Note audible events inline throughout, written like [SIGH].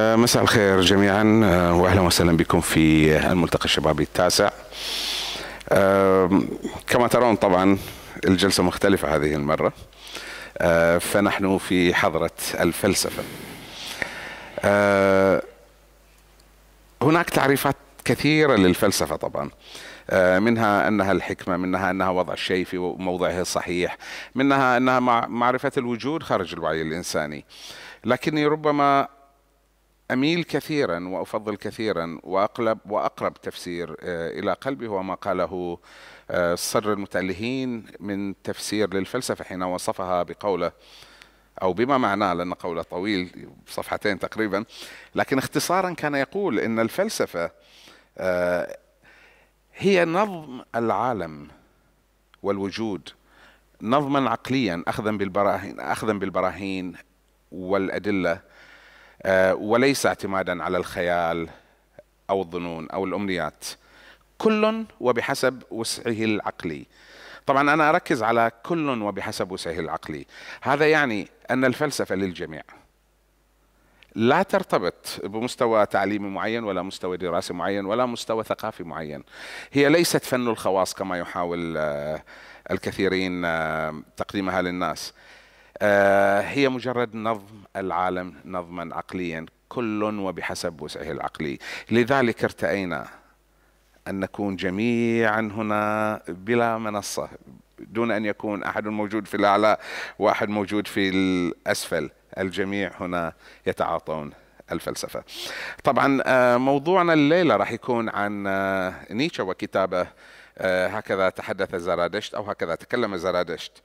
آه، مساء الخير جميعا آه، واهلا وسهلا بكم في الملتقى الشبابي التاسع كما ترون طبعا الجلسه مختلفه هذه المره آه، فنحن في حضره الفلسفه هناك تعريفات كثيره للفلسفه طبعا منها انها الحكمه منها انها وضع الشيء في موضعه الصحيح منها انها معرفه الوجود خارج الوعي الانساني لكني ربما أميل كثيرا وأفضل كثيرا وأقلب وأقرب تفسير آه، إلى قلبي هو ما قاله سر آه، المتألهين من تفسير للفلسفة حين وصفها بقوله أو بما معناه لأن قوله طويل صفحتين تقريبا لكن اختصارا كان يقول إن الفلسفة آه، هي نظم العالم والوجود نظما عقليا أخذا بالبراهين أخذا بالبراهين والأدلة آه، وليس اعتمادا على الخيال او الظنون او الامنيات كل وبحسب وسعه العقلي طبعا انا اركز على كل وبحسب وسعه العقلي هذا يعني ان الفلسفه للجميع لا ترتبط بمستوى تعليمي معين ولا مستوى دراسي معين ولا مستوى ثقافي معين هي ليست فن الخواص كما يحاول آه، الكثيرين آه، تقديمها للناس هي مجرد نظم العالم نظما عقليا كل وبحسب وسعه العقلي لذلك ارتأينا أن نكون جميعا هنا بلا منصة دون أن يكون أحد موجود في الأعلى وأحد موجود في الأسفل الجميع هنا يتعاطون الفلسفة طبعا آه، موضوعنا الليلة راح يكون عن آه، نيتشه وكتابه آه، هكذا تحدث زرادشت أو هكذا تكلم زرادشت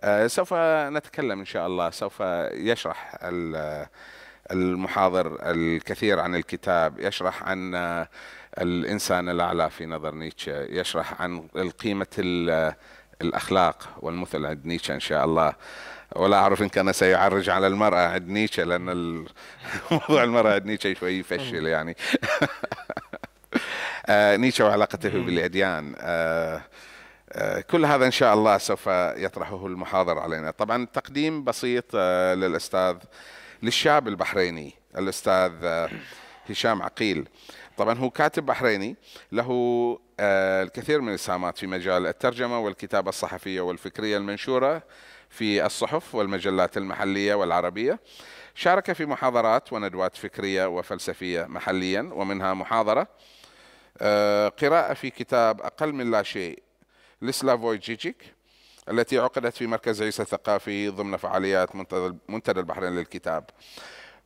آه، سوف نتكلم إن شاء الله سوف يشرح المحاضر الكثير عن الكتاب يشرح عن آه، الإنسان الأعلى في نظر نيتشه يشرح عن قيمة الأخلاق والمثل عند نيتشه إن شاء الله ولا أعرف إن كان سيعرج على المرأة عند نيتشه لأن [LAUGHS] موضوع المرأة عند نيتشه شوي يفشل يعني [LAUGHS] آه، نيتشه وعلاقته بالأديان آه، كل هذا ان شاء الله سوف يطرحه المحاضر علينا طبعا تقديم بسيط آه، للاستاذ للشاب البحريني الاستاذ آه، هشام عقيل طبعا هو كاتب بحريني له الكثير من الإسهامات في مجال الترجمه والكتابه الصحفيه والفكريه المنشوره في الصحف والمجلات المحليه والعربيه شارك في محاضرات وندوات فكريه وفلسفيه محليا ومنها محاضره قراءه في كتاب اقل من لا شيء جيجيك التي عقدت في مركز عيسى الثقافي ضمن فعاليات منتدى البحرين للكتاب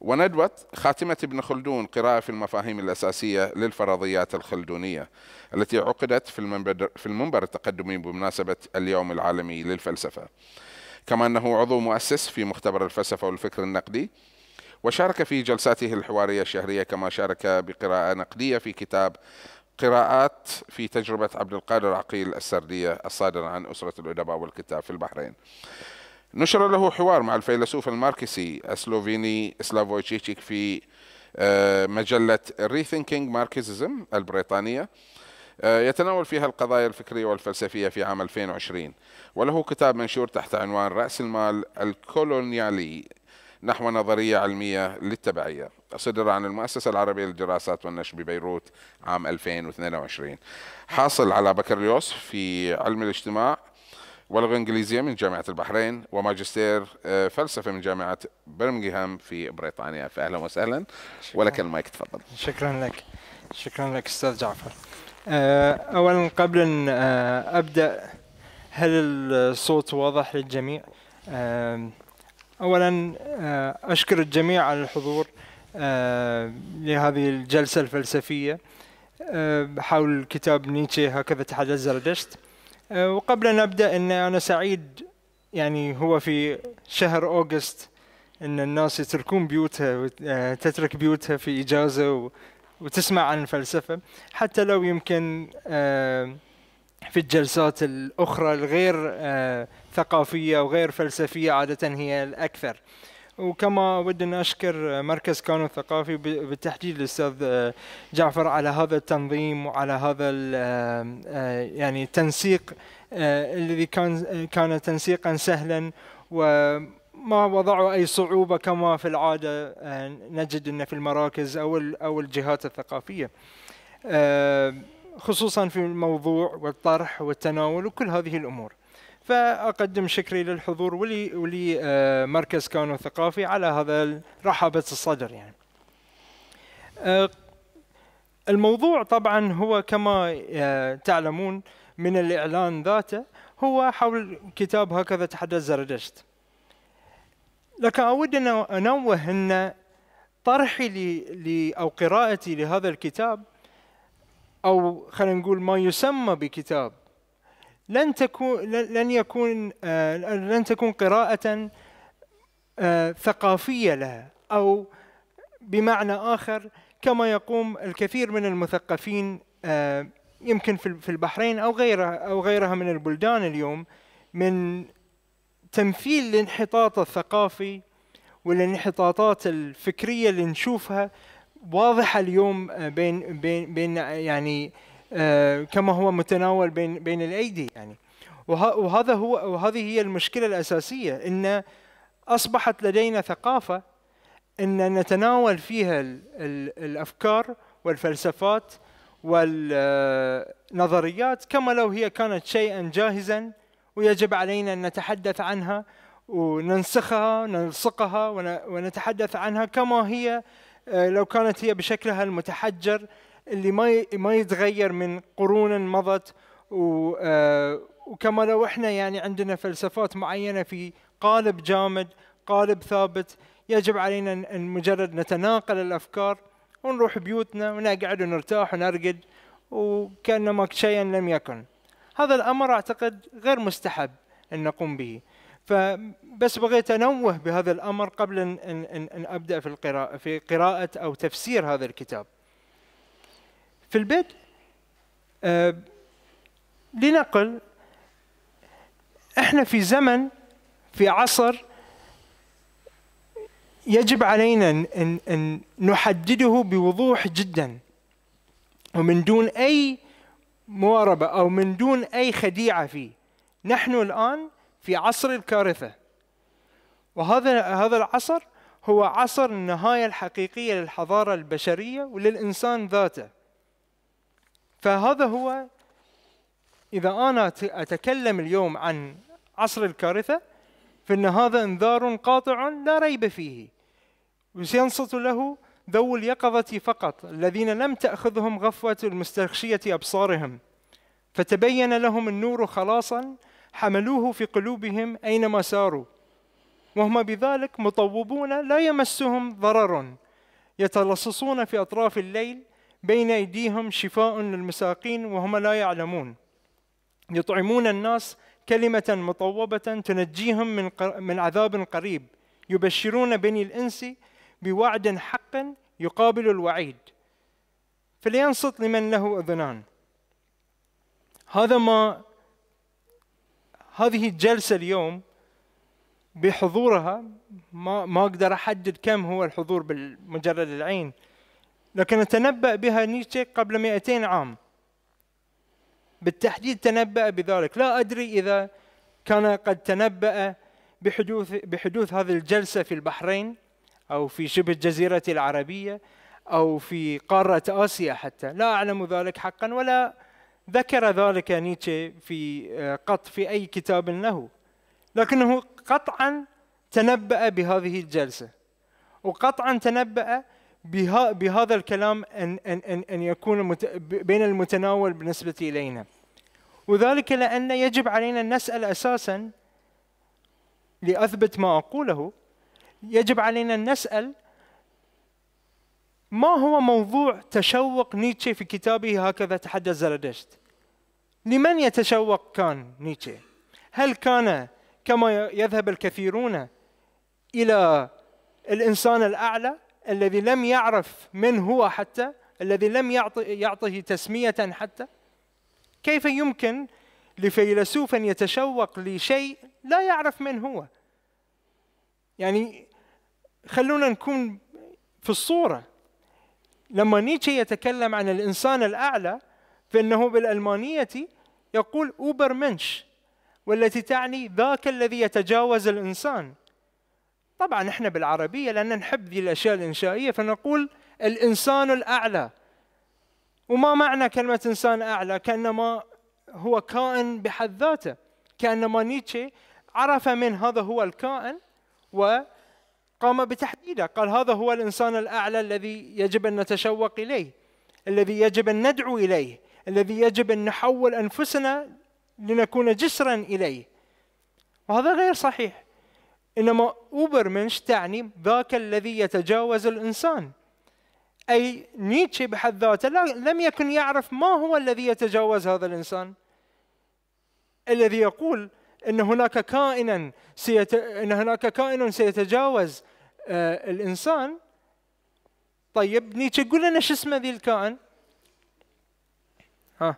وندوة خاتمة ابن خلدون قراءة في المفاهيم الأساسية للفرضيات الخلدونية التي عقدت في المنبر, في المنبر التقدمي بمناسبة اليوم العالمي للفلسفة كما أنه عضو مؤسس في مختبر الفلسفة والفكر النقدي وشارك في جلساته الحوارية الشهرية كما شارك بقراءة نقدية في كتاب قراءات في تجربة عبد القادر عقيل السردية الصادرة عن أسرة الأدباء والكتاب في البحرين نشر له حوار مع الفيلسوف الماركسي السلوفيني سلافويتشيتشيك في آه، مجلة ريثينكينج ماركسيزم البريطانية آه، يتناول فيها القضايا الفكرية والفلسفية في عام 2020 وله كتاب منشور تحت عنوان رأس المال الكولونيالي نحو نظرية علمية للتبعية صدر عن المؤسسة العربية للدراسات والنشر ببيروت عام 2022 حاصل على بكالوريوس في علم الاجتماع ولغة إنجليزية من جامعة البحرين وماجستير آه، فلسفة من جامعة برمنغهام في بريطانيا فأهلا وسهلا ولك المايك تفضل شكرا لك شكرا لك أستاذ جعفر آه، أولا قبل أن آه، أبدأ هل الصوت واضح للجميع أولا أشكر الجميع على الحضور آه، لهذه الجلسة الفلسفية آه، حول كتاب نيتشه هكذا تحدث زردشت آه، وقبل أن أبدأ أن أنا سعيد يعني هو في شهر أوغست أن الناس يتركون بيوتها تترك بيوتها في إجازة وتسمع عن الفلسفة حتى لو يمكن في الجلسات الأخرى الغير ثقافية وغير فلسفية عادة هي الأكثر وكما أود أن أشكر مركز كانون الثقافي بالتحديد الأستاذ آه، جعفر على هذا التنظيم وعلى هذا آه، آه، يعني التنسيق الذي كان كان تنسيقا سهلا وما وضعوا أي صعوبة كما في العادة نجد أن في المراكز أو أو الجهات الثقافية خصوصا في الموضوع والطرح والتناول وكل هذه الأمور فأقدم شكري للحضور ولي, ولي آه، مركز كانو الثقافي على هذا رحابة الصدر يعني آه، الموضوع طبعا هو كما آه، تعلمون من الإعلان ذاته هو حول كتاب هكذا تحدث زردشت لكن أود أن أنوه أن طرحي لي أو قراءتي لهذا الكتاب أو خلينا نقول ما يسمى بكتاب لن تكون لن يكون آه، لن تكون قراءة آه، ثقافية لها أو بمعنى آخر كما يقوم الكثير من المثقفين آه، يمكن في البحرين أو غيرها أو غيرها من البلدان اليوم من تمثيل الانحطاط الثقافي والانحطاطات الفكرية اللي نشوفها واضحة اليوم بين بين بين يعني آه، كما هو متناول بين بين الايدي يعني وهذا هو وهذه هي المشكله الاساسيه ان اصبحت لدينا ثقافه ان نتناول فيها الافكار والفلسفات والنظريات آه، كما لو هي كانت شيئا جاهزا ويجب علينا ان نتحدث عنها وننسخها ونلصقها ونتحدث عنها كما هي آه، لو كانت هي بشكلها المتحجر اللي ما ما يتغير من قرون مضت آه، وكما لو احنا يعني عندنا فلسفات معينه في قالب جامد قالب ثابت يجب علينا ان مجرد نتناقل الافكار ونروح بيوتنا ونقعد ونرتاح ونرقد وكانما شيئا لم يكن هذا الامر اعتقد غير مستحب ان نقوم به فبس بغيت انوه بهذا الامر قبل ان أن ابدا في القراءه في قراءه او تفسير هذا الكتاب في البدء آه، لنقل احنا في زمن في عصر يجب علينا ان ان نحدده بوضوح جدا ومن دون اي مواربه او من دون اي خديعه فيه نحن الان في عصر الكارثه وهذا هذا العصر هو عصر النهايه الحقيقيه للحضاره البشريه وللانسان ذاته فهذا هو إذا أنا أتكلم اليوم عن عصر الكارثة فإن هذا إنذار قاطع لا ريب فيه وسينصت له ذو اليقظة فقط الذين لم تأخذهم غفوة المستغشية أبصارهم فتبين لهم النور خلاصا حملوه في قلوبهم أينما ساروا وهم بذلك مطوبون لا يمسهم ضرر يتلصصون في أطراف الليل بين أيديهم شفاء للمساقين وهم لا يعلمون يطعمون الناس كلمة مطوبة تنجيهم من من عذاب قريب يبشرون بني الإنس بوعد حق يقابل الوعيد فلينصت لمن له أذنان هذا ما هذه الجلسة اليوم بحضورها ما ما أقدر أحدد كم هو الحضور بالمجرد العين لكن تنبأ بها نيتشه قبل 200 عام بالتحديد تنبأ بذلك لا أدري إذا كان قد تنبأ بحدوث بحدوث هذه الجلسة في البحرين أو في شبه الجزيرة العربية أو في قارة آسيا حتى لا أعلم ذلك حقا ولا ذكر ذلك نيتشه في آه، قط في أي كتاب له لكنه قطعا تنبأ بهذه الجلسة وقطعا تنبأ بها بهذا الكلام أن, أن, أن, أن يكون بين المتناول بالنسبة إلينا وذلك لأن يجب علينا أن نسأل أساسا لأثبت ما أقوله يجب علينا أن نسأل ما هو موضوع تشوق نيتشه في كتابه هكذا تحدى زردشت لمن يتشوق كان نيتشه هل كان كما يذهب الكثيرون إلى الإنسان الأعلى الذي لم يعرف من هو حتى الذي لم يعطه تسمية حتى كيف يمكن لفيلسوف أن يتشوق لشيء لا يعرف من هو يعني خلونا نكون في الصورة لما نيتشه يتكلم عن الإنسان الأعلى فإنه بالألمانية يقول أوبر منش والتي تعني ذاك الذي يتجاوز الإنسان طبعا احنا بالعربيه لان نحب ذي الاشياء الانشائيه فنقول الانسان الاعلى وما معنى كلمه انسان اعلى كانما هو كائن بحد ذاته كانما نيتشه عرف من هذا هو الكائن وقام بتحديده قال هذا هو الانسان الاعلى الذي يجب ان نتشوق اليه الذي يجب ان ندعو اليه الذي يجب ان نحول انفسنا لنكون جسرا اليه وهذا غير صحيح إنما أوبرمنش تعني ذاك الذي يتجاوز الإنسان أي نيتشه بحد ذاته لم يكن يعرف ما هو الذي يتجاوز هذا الإنسان الذي يقول أن هناك كائنا سيت... أن هناك كائن سيتجاوز آه الإنسان طيب نيتشه قول لنا شو اسمه ذي الكائن ها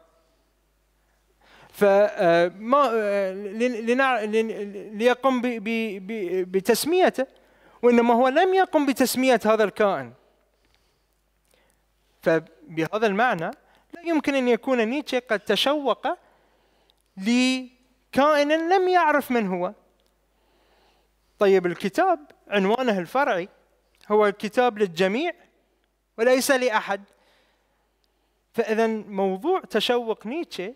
فما آه، آه، ليقم بتسميته وإنما هو لم يقم بتسمية هذا الكائن فبهذا المعنى لا يمكن أن يكون نيتشه قد تشوق لكائن لم يعرف من هو طيب الكتاب عنوانه الفرعي هو الكتاب للجميع وليس لأحد فإذا موضوع تشوق نيتشه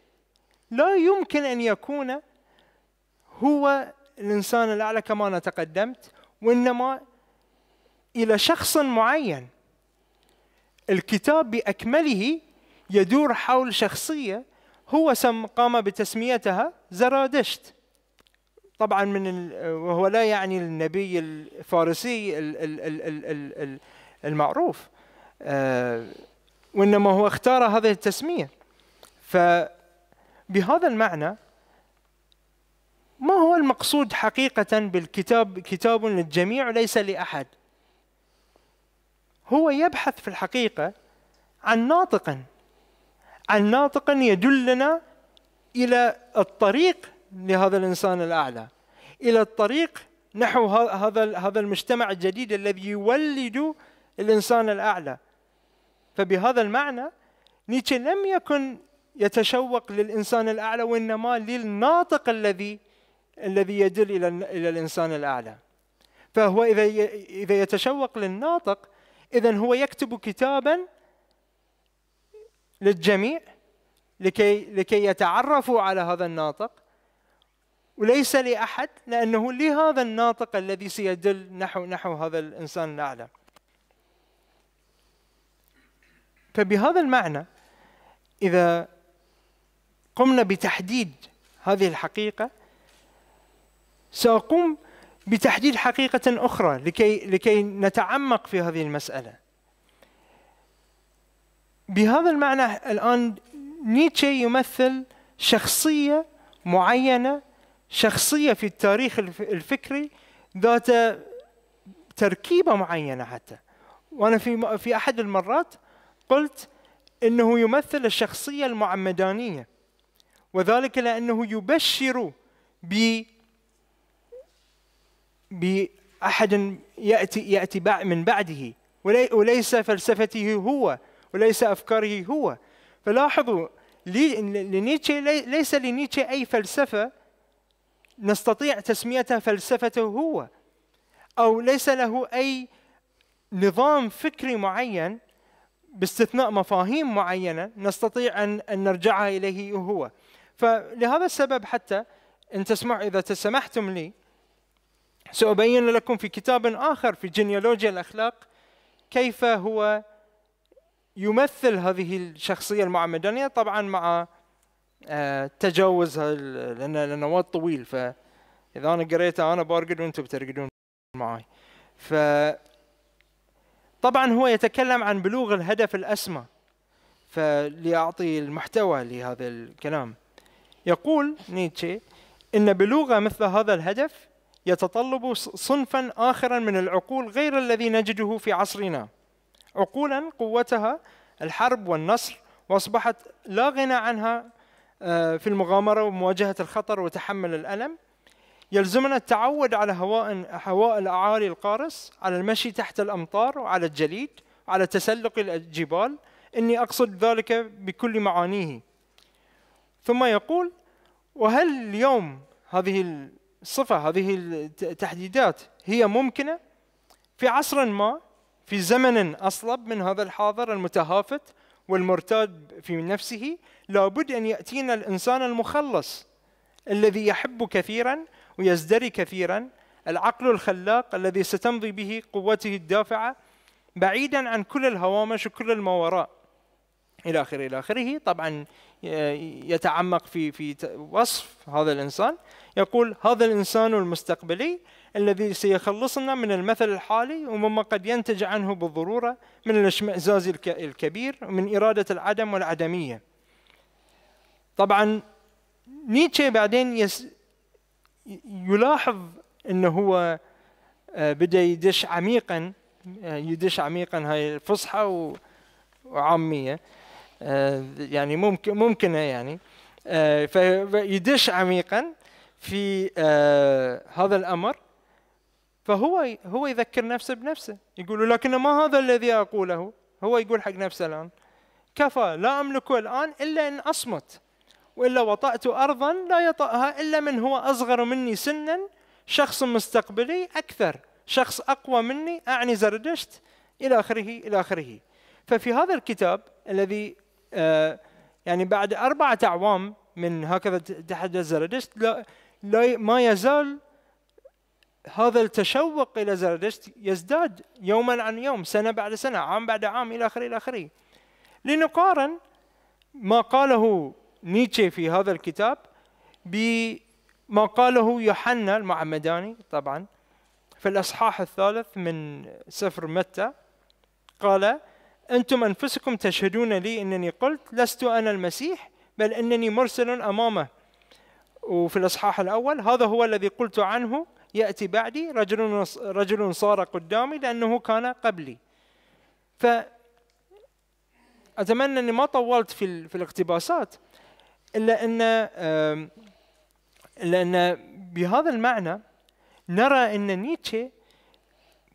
لا يمكن أن يكون هو الإنسان الأعلى كما أنا تقدمت وإنما إلى شخص معين الكتاب بأكمله يدور حول شخصية هو سم قام بتسميتها زرادشت طبعا من ال... وهو لا يعني النبي الفارسي ال... ال... ال... ال... ال... المعروف آه وإنما هو اختار هذه التسمية ف بهذا المعنى ما هو المقصود حقيقة بالكتاب كتاب للجميع ليس لأحد هو يبحث في الحقيقة عن ناطق عن ناطق يدلنا إلى الطريق لهذا الإنسان الأعلى إلى الطريق نحو هذا هذا المجتمع الجديد الذي يولد الإنسان الأعلى فبهذا المعنى نيتشه لم يكن يتشوق للإنسان الأعلى وإنما للناطق الذي الذي يدل إلى إلى الإنسان الأعلى فهو إذا إذا يتشوق للناطق إذا هو يكتب كتابا للجميع لكي لكي يتعرفوا على هذا الناطق وليس لأحد لأنه لهذا الناطق الذي سيدل نحو نحو هذا الإنسان الأعلى فبهذا المعنى إذا قمنا بتحديد هذه الحقيقة سأقوم بتحديد حقيقة أخرى لكي لكي نتعمق في هذه المسألة. بهذا المعنى الآن نيتشه يمثل شخصية معينة شخصية في التاريخ الفكري ذات تركيبة معينة حتى وأنا في في أحد المرات قلت إنه يمثل الشخصية المعمدانية وذلك لأنه يبشر ب بأحد يأتي يأتي من بعده وليس فلسفته هو وليس أفكاره هو فلاحظوا لنيتشه ليس لنيتشه أي فلسفة نستطيع تسميتها فلسفته هو أو ليس له أي نظام فكري معين باستثناء مفاهيم معينة نستطيع أن نرجعها إليه هو فلهذا السبب حتى ان تسمع اذا تسمحتم لي سأبين لكم في كتاب آخر في جينيولوجيا الأخلاق كيف هو يمثل هذه الشخصية المعمدانية طبعا مع آه، تجاوز لأن وقت طويل فإذا أنا قريته أنا بارقد وأنتم بترقدون معي ف طبعا هو يتكلم عن بلوغ الهدف الأسمى فليعطي المحتوى لهذا الكلام يقول نيتشه إن بلوغ مثل هذا الهدف يتطلب صنفا آخرا من العقول غير الذي نجده في عصرنا عقولا قوتها الحرب والنصر وأصبحت لا غنى عنها آه، في المغامرة ومواجهة الخطر وتحمل الألم يلزمنا التعود على هواء هواء الأعالي القارس على المشي تحت الأمطار وعلى الجليد وعلى تسلق الجبال إني أقصد ذلك بكل معانيه ثم يقول وهل اليوم هذه الصفة هذه التحديدات هي ممكنة في عصر ما في زمن أصلب من هذا الحاضر المتهافت والمرتاد في نفسه لابد أن يأتينا الإنسان المخلص الذي يحب كثيرا ويزدري كثيرا العقل الخلاق الذي ستمضي به قوته الدافعة بعيدا عن كل الهوامش وكل الموراء إلى آخره إلى آخره طبعا يتعمق في في وصف هذا الانسان يقول هذا الانسان المستقبلي الذي سيخلصنا من المثل الحالي ومما قد ينتج عنه بالضروره من الاشمئزاز الكبير ومن اراده العدم والعدميه. طبعا نيتشه بعدين يس يلاحظ انه هو آه، بدا يدش عميقا آه، يدش عميقا هاي الفصحى وعاميه آه، يعني ممكن ممكنه يعني آه، فيدش عميقا في آه، هذا الامر فهو هو يذكر نفسه بنفسه يقول لكن ما هذا الذي اقوله هو يقول حق نفسه الان كفى لا أملك الان الا ان اصمت والا وطأت ارضا لا يطأها الا من هو اصغر مني سنا شخص مستقبلي اكثر شخص اقوى مني اعني زردشت الى اخره الى اخره ففي هذا الكتاب الذي آه، يعني بعد أربعة أعوام من هكذا تحدث زردشت لا, لا ما يزال هذا التشوق إلى زردشت يزداد يوما عن يوم سنة بعد سنة عام بعد عام إلى آخره إلى آخره لنقارن ما قاله نيتشه في هذا الكتاب بما قاله يوحنا المعمداني طبعا في الأصحاح الثالث من سفر متى قال أنتم أنفسكم تشهدون لي أنني قلت لست أنا المسيح بل أنني مرسل أمامه وفي الإصحاح الأول هذا هو الذي قلت عنه يأتي بعدي رجل رجل صار قدامي لأنه كان قبلي ف أتمنى أني ما طولت في في الاقتباسات إلا أن لأن بهذا المعنى نرى أن نيتشه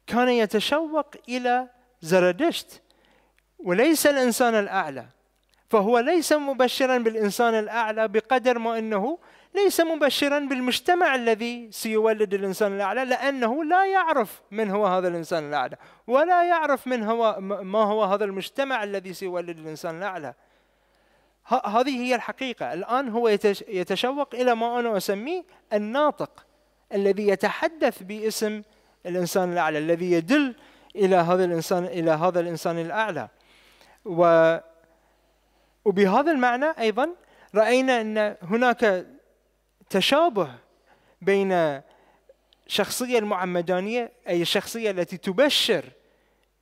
كان يتشوق إلى زردشت وليس الإنسان الأعلى فهو ليس مبشرا بالإنسان الأعلى بقدر ما أنه ليس مبشرا بالمجتمع الذي سيولد الإنسان الأعلى لأنه لا يعرف من هو هذا الإنسان الأعلى ولا يعرف من هو ما هو هذا المجتمع الذي سيولد الإنسان الأعلى هذه هي الحقيقة الآن هو يتشوق إلى ما أنا أسميه الناطق الذي يتحدث باسم الإنسان الأعلى الذي يدل إلى هذا الإنسان إلى هذا الإنسان الأعلى و وبهذا المعنى أيضا رأينا أن هناك تشابه بين الشخصية المعمدانية أي الشخصية التي تبشر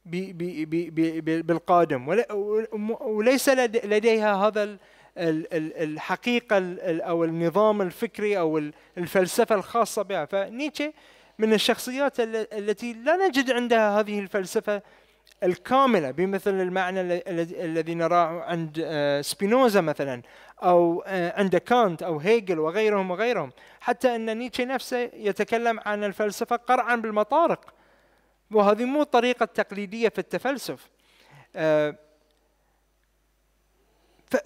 بي بي بي بالقادم وليس لديها هذا الحقيقة أو النظام الفكري أو الفلسفة الخاصة بها فنيتشه من الشخصيات التي لا نجد عندها هذه الفلسفة الكاملة بمثل المعنى الذي نراه عند آه، سبينوزا مثلا أو آه، عند كانت أو هيجل وغيرهم وغيرهم حتى أن نيتشه نفسه يتكلم عن الفلسفة قرعا بالمطارق وهذه مو الطريقة التقليدية في التفلسف آه،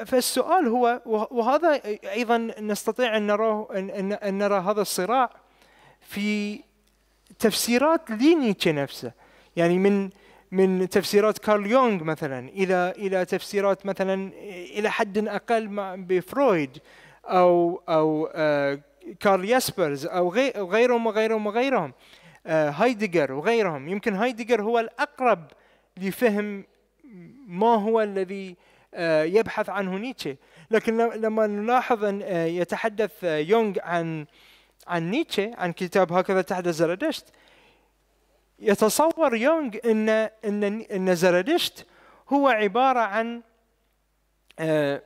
فالسؤال هو وهذا أيضا نستطيع أن نراه أن نرى هذا الصراع في تفسيرات لنيتشه نفسه يعني من من تفسيرات كارل يونغ مثلا إلى إلى تفسيرات مثلا إلى حد أقل بفرويد أو أو آه، كارل ياسبرز أو غيرهم وغيرهم وغيرهم آه، هايدجر وغيرهم يمكن هايدجر هو الأقرب لفهم ما هو الذي آه، يبحث عنه نيتشه لكن لما نلاحظ أن يتحدث يونغ عن عن نيتشه عن كتاب هكذا تحدث زرادشت يتصور يونغ ان ان ان زرادشت هو عباره عن آه،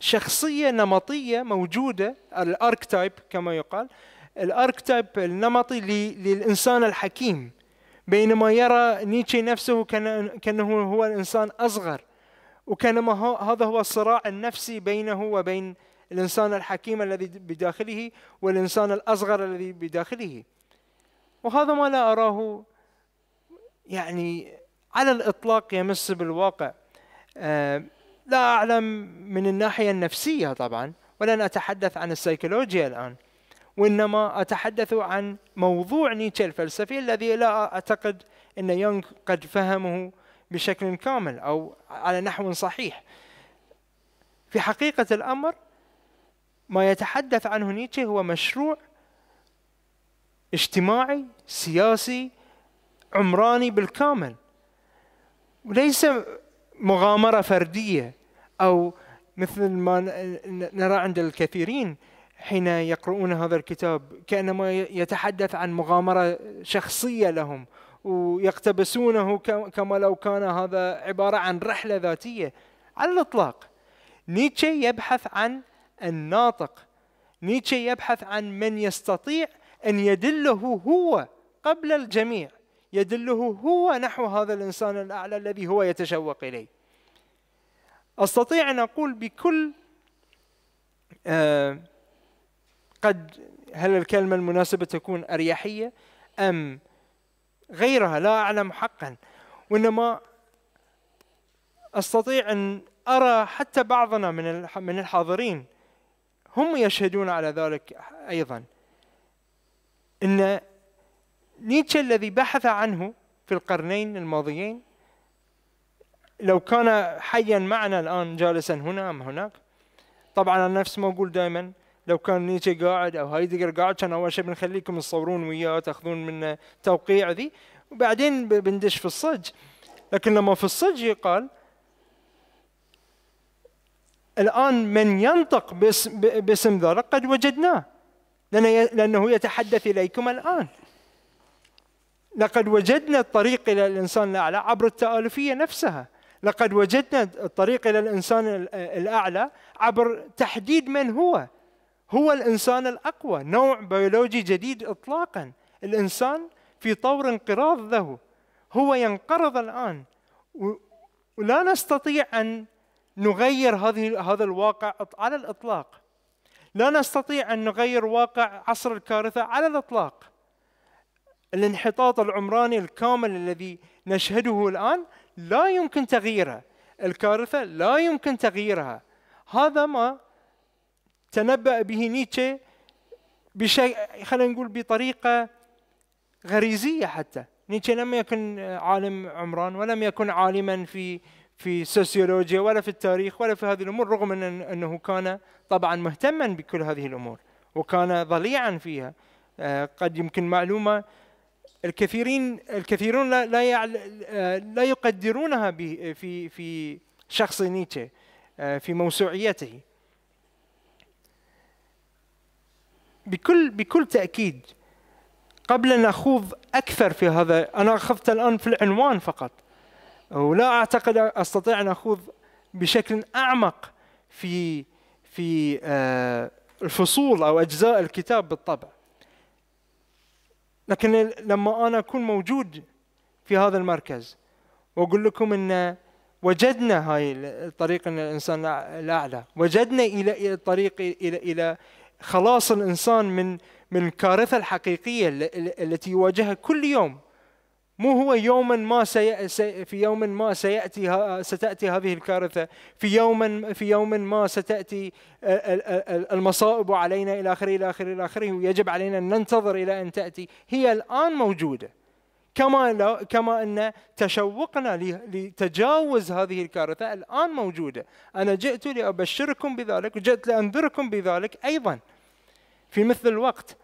شخصيه نمطيه موجوده الاركتايب كما يقال الاركتايب النمطي للانسان الحكيم بينما يرى نيتشه نفسه كانه هو الانسان اصغر وكانما هذا هو الصراع النفسي بينه وبين الانسان الحكيم الذي بداخله والانسان الاصغر الذي بداخله وهذا ما لا اراه يعني على الإطلاق يمس بالواقع آه، لا أعلم من الناحية النفسية طبعا ولن أتحدث عن السيكولوجيا الآن وإنما أتحدث عن موضوع نيتشه الفلسفي الذي لا أعتقد أن يونغ قد فهمه بشكل كامل أو على نحو صحيح في حقيقة الأمر ما يتحدث عنه نيتشه هو مشروع اجتماعي سياسي عمراني بالكامل وليس مغامرة فردية أو مثل ما نرى عند الكثيرين حين يقرؤون هذا الكتاب كأنما يتحدث عن مغامرة شخصية لهم ويقتبسونه كما لو كان هذا عبارة عن رحلة ذاتية على الإطلاق نيتشه يبحث عن الناطق نيتشه يبحث عن من يستطيع أن يدله هو قبل الجميع يدله هو نحو هذا الإنسان الأعلى الذي هو يتشوق إليه أستطيع أن أقول بكل آه قد هل الكلمة المناسبة تكون أريحية أم غيرها لا أعلم حقا وإنما أستطيع أن أرى حتى بعضنا من من الحاضرين هم يشهدون على ذلك أيضا أن نيتشه الذي بحث عنه في القرنين الماضيين لو كان حيا معنا الآن جالسا هنا أم هناك طبعا أنا نفس ما أقول دائما لو كان نيتشه قاعد أو هايدجر قاعد كان أول شيء بنخليكم تصورون وياه تاخذون منه توقيع ذي وبعدين بندش في الصج لكن لما في الصج يقال الآن من ينطق باسم, باسم ذلك قد وجدناه لأنه يتحدث إليكم الآن لقد وجدنا الطريق إلى الإنسان الأعلى عبر التآلفية نفسها لقد وجدنا الطريق إلى الإنسان الأعلى عبر تحديد من هو هو الإنسان الأقوى نوع بيولوجي جديد إطلاقا الإنسان في طور انقراض له هو ينقرض الآن ولا نستطيع أن نغير هذه هذا الواقع على الإطلاق لا نستطيع أن نغير واقع عصر الكارثة على الإطلاق الانحطاط العمراني الكامل الذي نشهده الآن لا يمكن تغييره الكارثة لا يمكن تغييرها هذا ما تنبأ به نيتشه بشيء خلينا نقول بطريقة غريزية حتى نيتشه لم يكن عالم عمران ولم يكن عالما في في السوسيولوجيا ولا في التاريخ ولا في هذه الامور رغم ان انه كان طبعا مهتما بكل هذه الامور وكان ضليعا فيها آه، قد يمكن معلومه الكثيرين الكثيرون لا لا, يعل لا يقدرونها في في شخص نيتشه آه، في موسوعيته بكل بكل تأكيد قبل أن أخوض أكثر في هذا أنا أخذت الآن في العنوان فقط ولا أعتقد أستطيع أن أخوض بشكل أعمق في في آه، الفصول أو أجزاء الكتاب بالطبع لكن لما انا اكون موجود في هذا المركز واقول لكم ان وجدنا هاي الطريق ان الانسان الاعلى وجدنا الى الطريق الى الى خلاص الانسان من من الكارثه الحقيقيه التي يواجهها كل يوم مو هو يوما ما سي... في يوم ما سياتي ها... ستاتي هذه الكارثه في يوم في يوم ما ستاتي المصائب علينا الى اخره الى اخره الى اخره ويجب علينا ان ننتظر الى ان تاتي هي الان موجوده كما لو كما ان تشوقنا لتجاوز هذه الكارثه الان موجوده انا جئت لابشركم بذلك وجئت لانذركم بذلك ايضا في مثل الوقت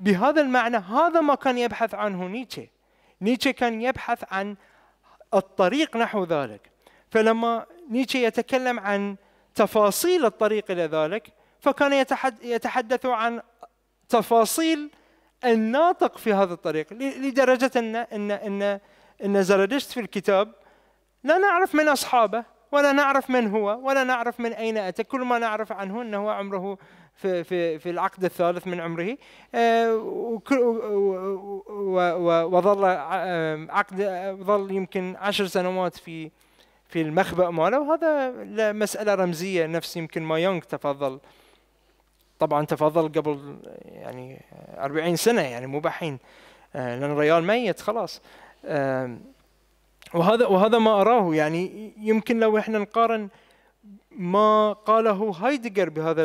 بهذا المعنى هذا ما كان يبحث عنه نيتشه نيتشه كان يبحث عن الطريق نحو ذلك فلما نيتشه يتكلم عن تفاصيل الطريق الى ذلك فكان يتحدث عن تفاصيل الناطق في هذا الطريق لدرجه ان ان ان ان زرادشت في الكتاب لا نعرف من اصحابه ولا نعرف من هو ولا نعرف من اين اتى كل ما نعرف عنه انه عمره في في في العقد الثالث من عمره آه، وظل آه، عقد آه، ظل يمكن عشر سنوات في في المخبأ ماله وهذا مسألة رمزية نفس يمكن ما يونغ تفضل طبعا تفضل قبل يعني 40 سنة يعني مو بحين لأن الريال ميت خلاص وهذا وهذا ما أراه يعني يمكن لو احنا نقارن ما قاله هايدجر بهذا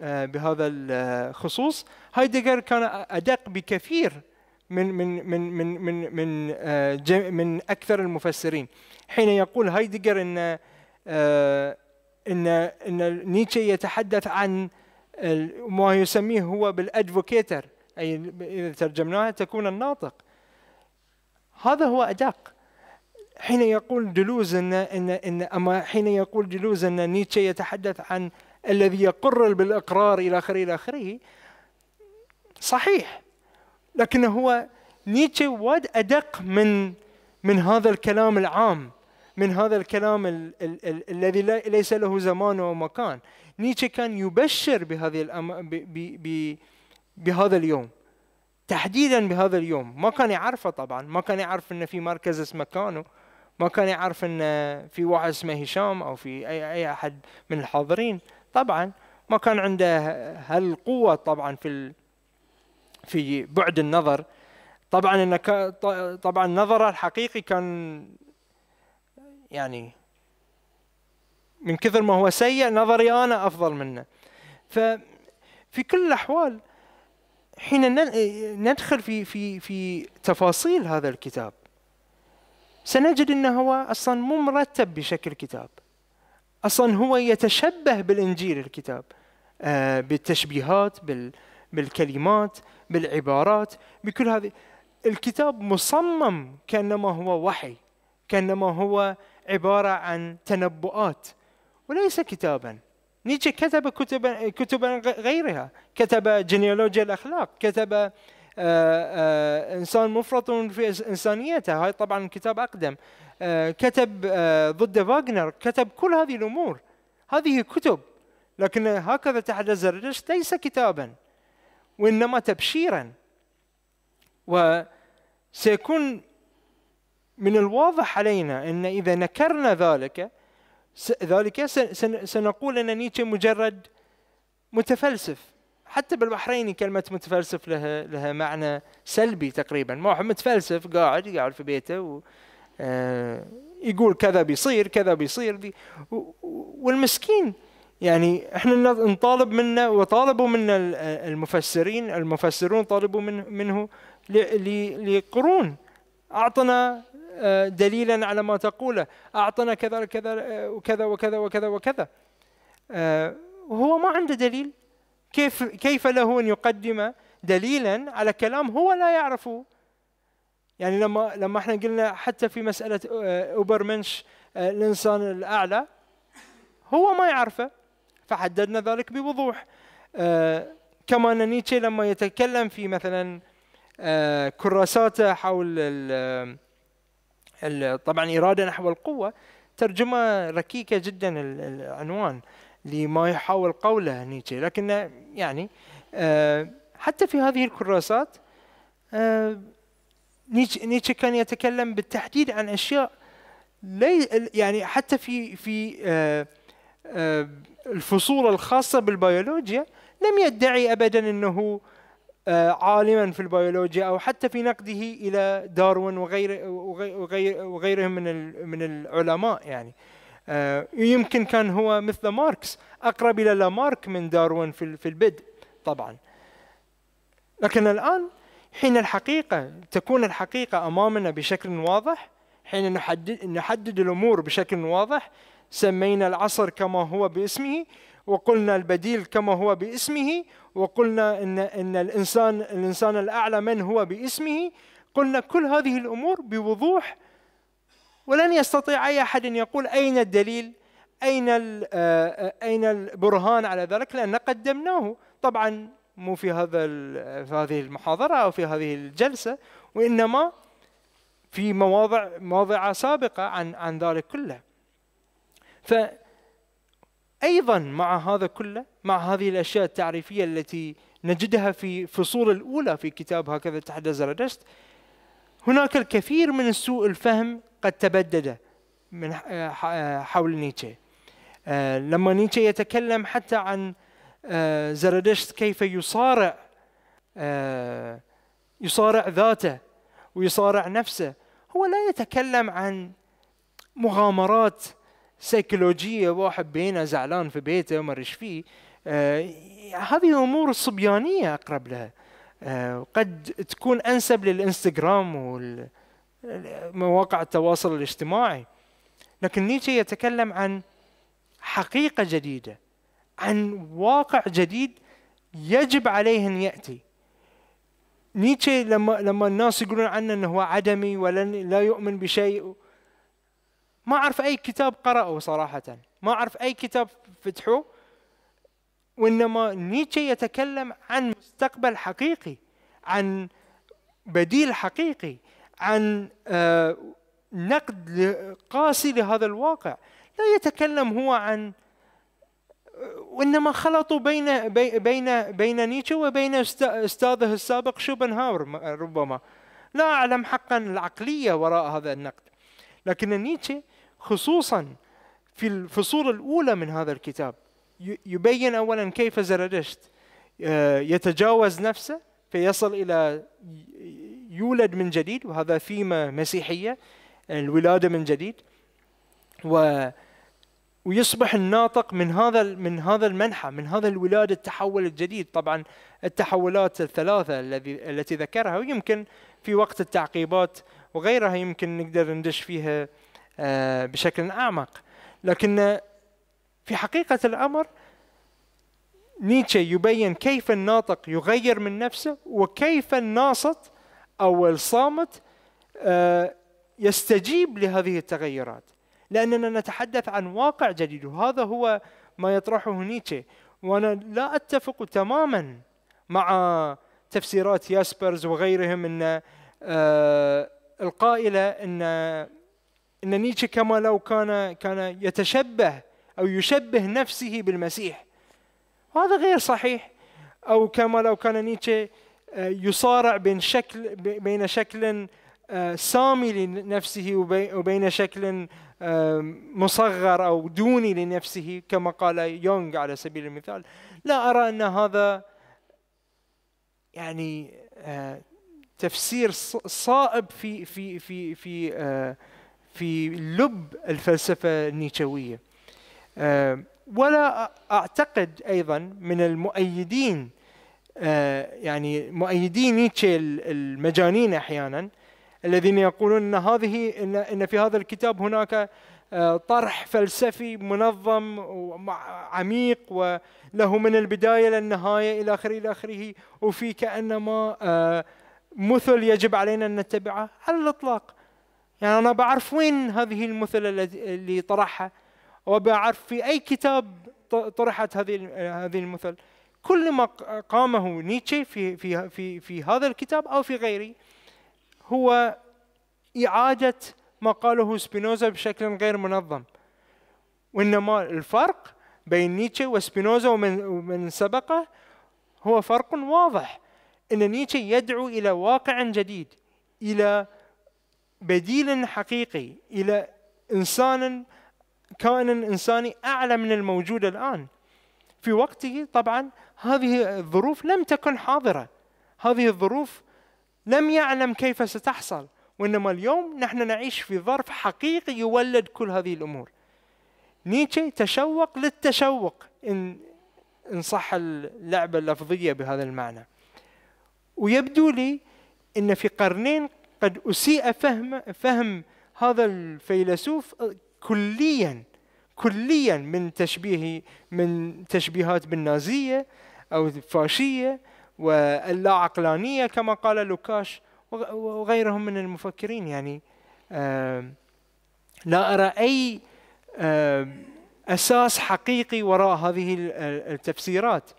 آه، بهذا الخصوص هايدغر كان ادق بكثير من من من من من من آه، من اكثر المفسرين حين يقول هايدغر ان آه، ان ان نيتشه يتحدث عن ما يسميه هو بالادفوكيتر اي اذا ترجمناها تكون الناطق هذا هو ادق حين يقول دلوز ان ان ان اما حين يقول دلوز ان نيتشه يتحدث عن الذي يقر بالإقرار إلى آخره إلى آخره صحيح لكن هو نيتشه واد أدق من من هذا الكلام العام من هذا الكلام الـ الـ الـ الذي ليس له زمان ومكان نيتشه كان يبشر بهذه الأم... ب... ب... ب... بهذا اليوم تحديدا بهذا اليوم ما كان يعرفه طبعا ما كان يعرف ان في مركز اسمه كانو ما كان يعرف ان في واحد اسمه هشام او في اي اي احد من الحاضرين طبعا ما كان عنده هالقوة طبعا في ال... في بعد النظر طبعا إن ك... طبعا نظره الحقيقي كان يعني من كثر ما هو سيء نظري أنا أفضل منه ففي كل الأحوال حين ندخل في في في تفاصيل هذا الكتاب سنجد انه هو اصلا مو مرتب بشكل كتاب اصلا هو يتشبه بالانجيل الكتاب آه، بالتشبيهات بالكلمات بالعبارات بكل هذه الكتاب مصمم كانما هو وحي كانما هو عباره عن تنبؤات وليس كتابا نيتشه كتب كتبا كتبا غيرها كتب جينيولوجيا الاخلاق كتب آه، آه، انسان مفرط في انسانيته هاي طبعا كتاب اقدم آه، كتب آه، ضد فاغنر كتب كل هذه الأمور هذه كتب لكن هكذا تحت الزردشت ليس كتابا وإنما تبشيرا وسيكون من الواضح علينا أن إذا نكرنا ذلك ذلك سنقول أن نيتشه مجرد متفلسف حتى بالبحريني كلمة متفلسف لها لها معنى سلبي تقريبا ما هو متفلسف قاعد يقعد في بيته آه، يقول كذا بيصير كذا بيصير دي والمسكين يعني احنا نطالب منه وطالبوا منا المفسرين المفسرون طالبوا منه, منه لقرون اعطنا آه، دليلا على ما تقوله اعطنا كذا كذا آه، وكذا وكذا وكذا وكذا وهو ما عنده دليل كيف كيف له ان يقدم دليلا على كلام هو لا يعرفه يعني لما لما احنا قلنا حتى في مساله آه، اوبر منش آه، الانسان الاعلى هو ما يعرفه فحددنا ذلك بوضوح آه، كما ان نيتشه لما يتكلم في مثلا كراساته حول طبعا اراده نحو القوه ترجمه ركيكه جدا العنوان لما يحاول قوله نيتشه لكن يعني حتى في هذه الكراسات نيتشه كان يتكلم بالتحديد عن اشياء لي يعني حتى في في آه، آه، الفصول الخاصه بالبيولوجيا لم يدعي ابدا انه آه، عالما في البيولوجيا او حتى في نقده الى داروين وغير وغير وغيرهم من من العلماء يعني يمكن كان هو مثل ماركس اقرب الى لامارك من داروين في في البدء طبعا لكن الان حين الحقيقة تكون الحقيقة أمامنا بشكل واضح حين نحدد, نحدد الأمور بشكل واضح سمينا العصر كما هو باسمه وقلنا البديل كما هو باسمه وقلنا ان ان الانسان الانسان الاعلى من هو باسمه قلنا كل هذه الامور بوضوح ولن يستطيع اي احد ان يقول اين الدليل اين آه، آه، اين البرهان على ذلك لان قدمناه طبعا مو في هذا في هذه المحاضرة أو في هذه الجلسة وإنما في مواضع مواضع سابقة عن عن ذلك كله أيضا مع هذا كله مع هذه الأشياء التعريفية التي نجدها في فصول الأولى في كتاب هكذا تحدى زرادشت هناك الكثير من سوء الفهم قد تبدد من حول نيتشه آه، لما نيتشه يتكلم حتى عن آه، زردشت كيف يصارع آه، يصارع ذاته ويصارع نفسه هو لا يتكلم عن مغامرات سيكولوجية واحد بينه زعلان في بيته وما فيه آه، هذه أمور صبيانية أقرب لها قد تكون أنسب للإنستغرام ومواقع التواصل الاجتماعي لكن نيتشه يتكلم عن حقيقة جديدة عن واقع جديد يجب عليه ان ياتي نيتشه لما لما الناس يقولون عنه انه هو عدمي ولا لا يؤمن بشيء ما اعرف اي كتاب قرأه صراحه ما اعرف اي كتاب فتحوه وانما نيتشه يتكلم عن مستقبل حقيقي عن بديل حقيقي عن آه، نقد قاسي لهذا الواقع لا يتكلم هو عن وانما خلطوا بين بين بين نيتشه وبين استاذه السابق شوبنهاور ربما لا اعلم حقا العقليه وراء هذا النقد لكن نيتشه خصوصا في الفصول الاولى من هذا الكتاب يبين اولا كيف زردشت آه، يتجاوز نفسه فيصل الى يولد من جديد وهذا ثيمه مسيحيه الولاده من جديد و ويصبح الناطق من هذا من هذا المنحى من هذا الولادة التحول الجديد طبعا التحولات الثلاثه الذي التي ذكرها ويمكن في وقت التعقيبات وغيرها يمكن نقدر ندش فيها آه، بشكل اعمق لكن في حقيقه الامر نيتشه يبين كيف الناطق يغير من نفسه وكيف الناصت او الصامت آه، يستجيب لهذه التغيرات لأننا نتحدث عن واقع جديد وهذا هو ما يطرحه نيتشه وأنا لا أتفق تماما مع تفسيرات ياسبرز وغيرهم أن آه، القائلة أن أن نيتشه كما لو كان كان يتشبه أو يشبه نفسه بالمسيح هذا غير صحيح أو كما لو كان نيتشه آه، يصارع بين شكل بين شكل آه، سامي لنفسه وبين شكل مصغر او دوني لنفسه كما قال يونغ على سبيل المثال لا ارى ان هذا يعني آه، تفسير صائب في في في في آه، في لب الفلسفه النيتشويه ولا اعتقد ايضا من المؤيدين آه، يعني مؤيدين نيتشه المجانين احيانا الذين يقولون ان هذه ان ان في هذا الكتاب هناك آه، طرح فلسفي منظم وعميق وله من البدايه للنهايه الى اخره الى اخره وفي كانما آه، مثل يجب علينا ان نتبعه على الاطلاق يعني انا بعرف وين هذه المثل اللي طرحها وبعرف في اي كتاب طرحت هذه هذه المثل كل ما قامه نيتشه في في في في هذا الكتاب او في غيره هو إعادة ما قاله سبينوزا بشكل غير منظم وإنما الفرق بين نيتشه وسبينوزا ومن, ومن سبقه هو فرق واضح أن نيتشه يدعو إلى واقع جديد إلى بديل حقيقي إلى إنسان كائن إنساني أعلى من الموجود الآن في وقته طبعا هذه الظروف لم تكن حاضرة هذه الظروف لم يعلم كيف ستحصل وإنما اليوم نحن نعيش في ظرف حقيقي يولد كل هذه الأمور نيتشه تشوق للتشوق إن إن صح اللعبة اللفظية بهذا المعنى ويبدو لي أن في قرنين قد أسيء فهم فهم هذا الفيلسوف آه، كليا كليا من تشبيه من تشبيهات بالنازية أو الفاشية واللا عقلانية كما قال لوكاش وغيرهم من المفكرين يعني لا أرى أي أساس حقيقي وراء هذه التفسيرات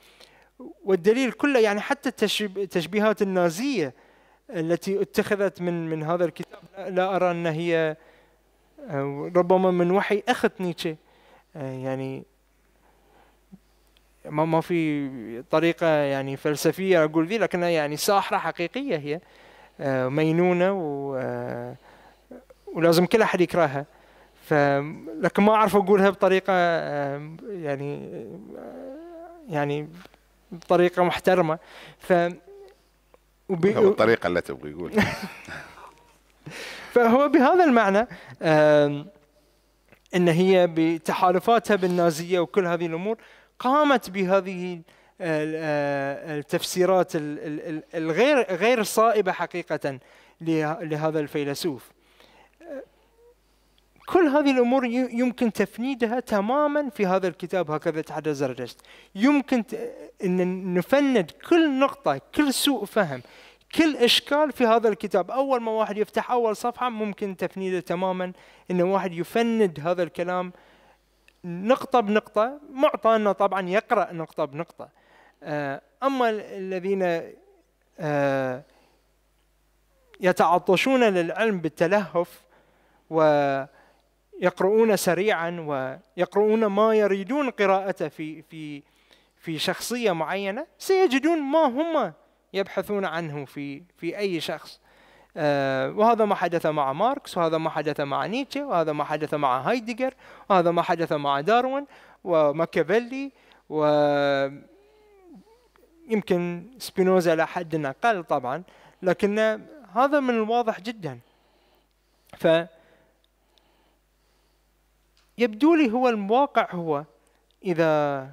والدليل كله يعني حتى التشبيهات النازية التي اتخذت من من هذا الكتاب لا أرى أن هي آه، ربما من وحي أخت نيتشه آه، يعني ما ما في طريقه يعني فلسفيه اقول ذي لكنها يعني ساحره حقيقيه هي آه، مينونه و آه، ولازم كل احد يكرهها ف لكن ما اعرف اقولها بطريقه آه، يعني يعني بطريقه محترمه ف وبي... بالطريقه اللي تبغى يقول [LAUGHS] فهو بهذا المعنى ان هي بتحالفاتها بالنازيه وكل هذه الامور قامت بهذه آه، التفسيرات الغير غير صائبه حقيقه لهذا الفيلسوف كل هذه الامور يمكن تفنيدها تماما في هذا الكتاب هكذا تحدى زردشت يمكن ان نفند كل نقطه كل سوء فهم كل اشكال في هذا الكتاب اول ما واحد يفتح اول صفحه ممكن تفنيده تماما ان واحد يفند هذا الكلام نقطة بنقطة معطى أنه طبعا يقرأ نقطة بنقطة آه، أما الذين آه، يتعطشون للعلم بالتلهف ويقرؤون سريعا ويقرؤون ما يريدون قراءته في في في شخصية معينة سيجدون ما هم يبحثون عنه في في أي شخص آه، وهذا ما حدث مع ماركس وهذا ما حدث مع نيتشه وهذا ما حدث مع هايدجر وهذا ما حدث مع داروين وماكافيلي و يمكن سبينوزا إلى حد أقل طبعا لكن هذا من الواضح جدا ف يبدو لي هو الواقع هو إذا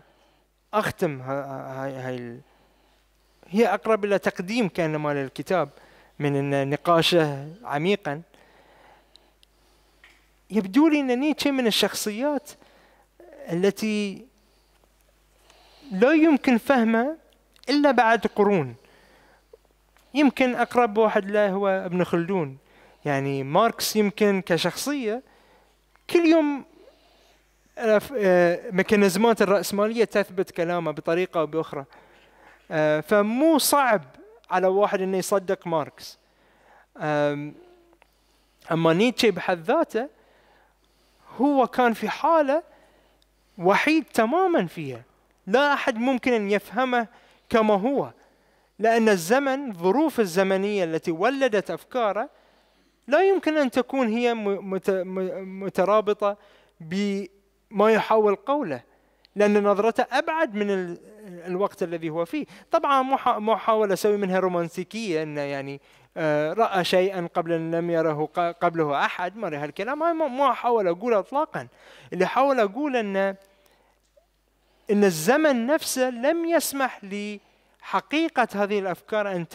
أختم هاي هاي هي أقرب إلى تقديم كانما للكتاب من نقاش عميقا يبدو لي ان نيتشه من الشخصيات التي لا يمكن فهمها الا بعد قرون يمكن اقرب واحد له هو ابن خلدون يعني ماركس يمكن كشخصيه كل يوم آه، ميكانيزمات الرأسمالية تثبت كلامه بطريقة أو بأخرى آه، فمو صعب على واحد انه يصدق ماركس اما نيتشه بحد ذاته هو كان في حاله وحيد تماما فيها لا احد ممكن ان يفهمه كما هو لان الزمن ظروف الزمنيه التي ولدت افكاره لا يمكن ان تكون هي مترابطه بما يحاول قوله لأن نظرته أبعد من الوقت الذي هو فيه طبعا محاولة سوي منها رومانسيكية أنه يعني آه، رأى شيئا قبل لم يره قبله أحد ما هالكلام ما حاول أقول إطلاقا اللي حاول أقول أنه ان الزمن نفسه لم يسمح لحقيقه هذه الافكار ان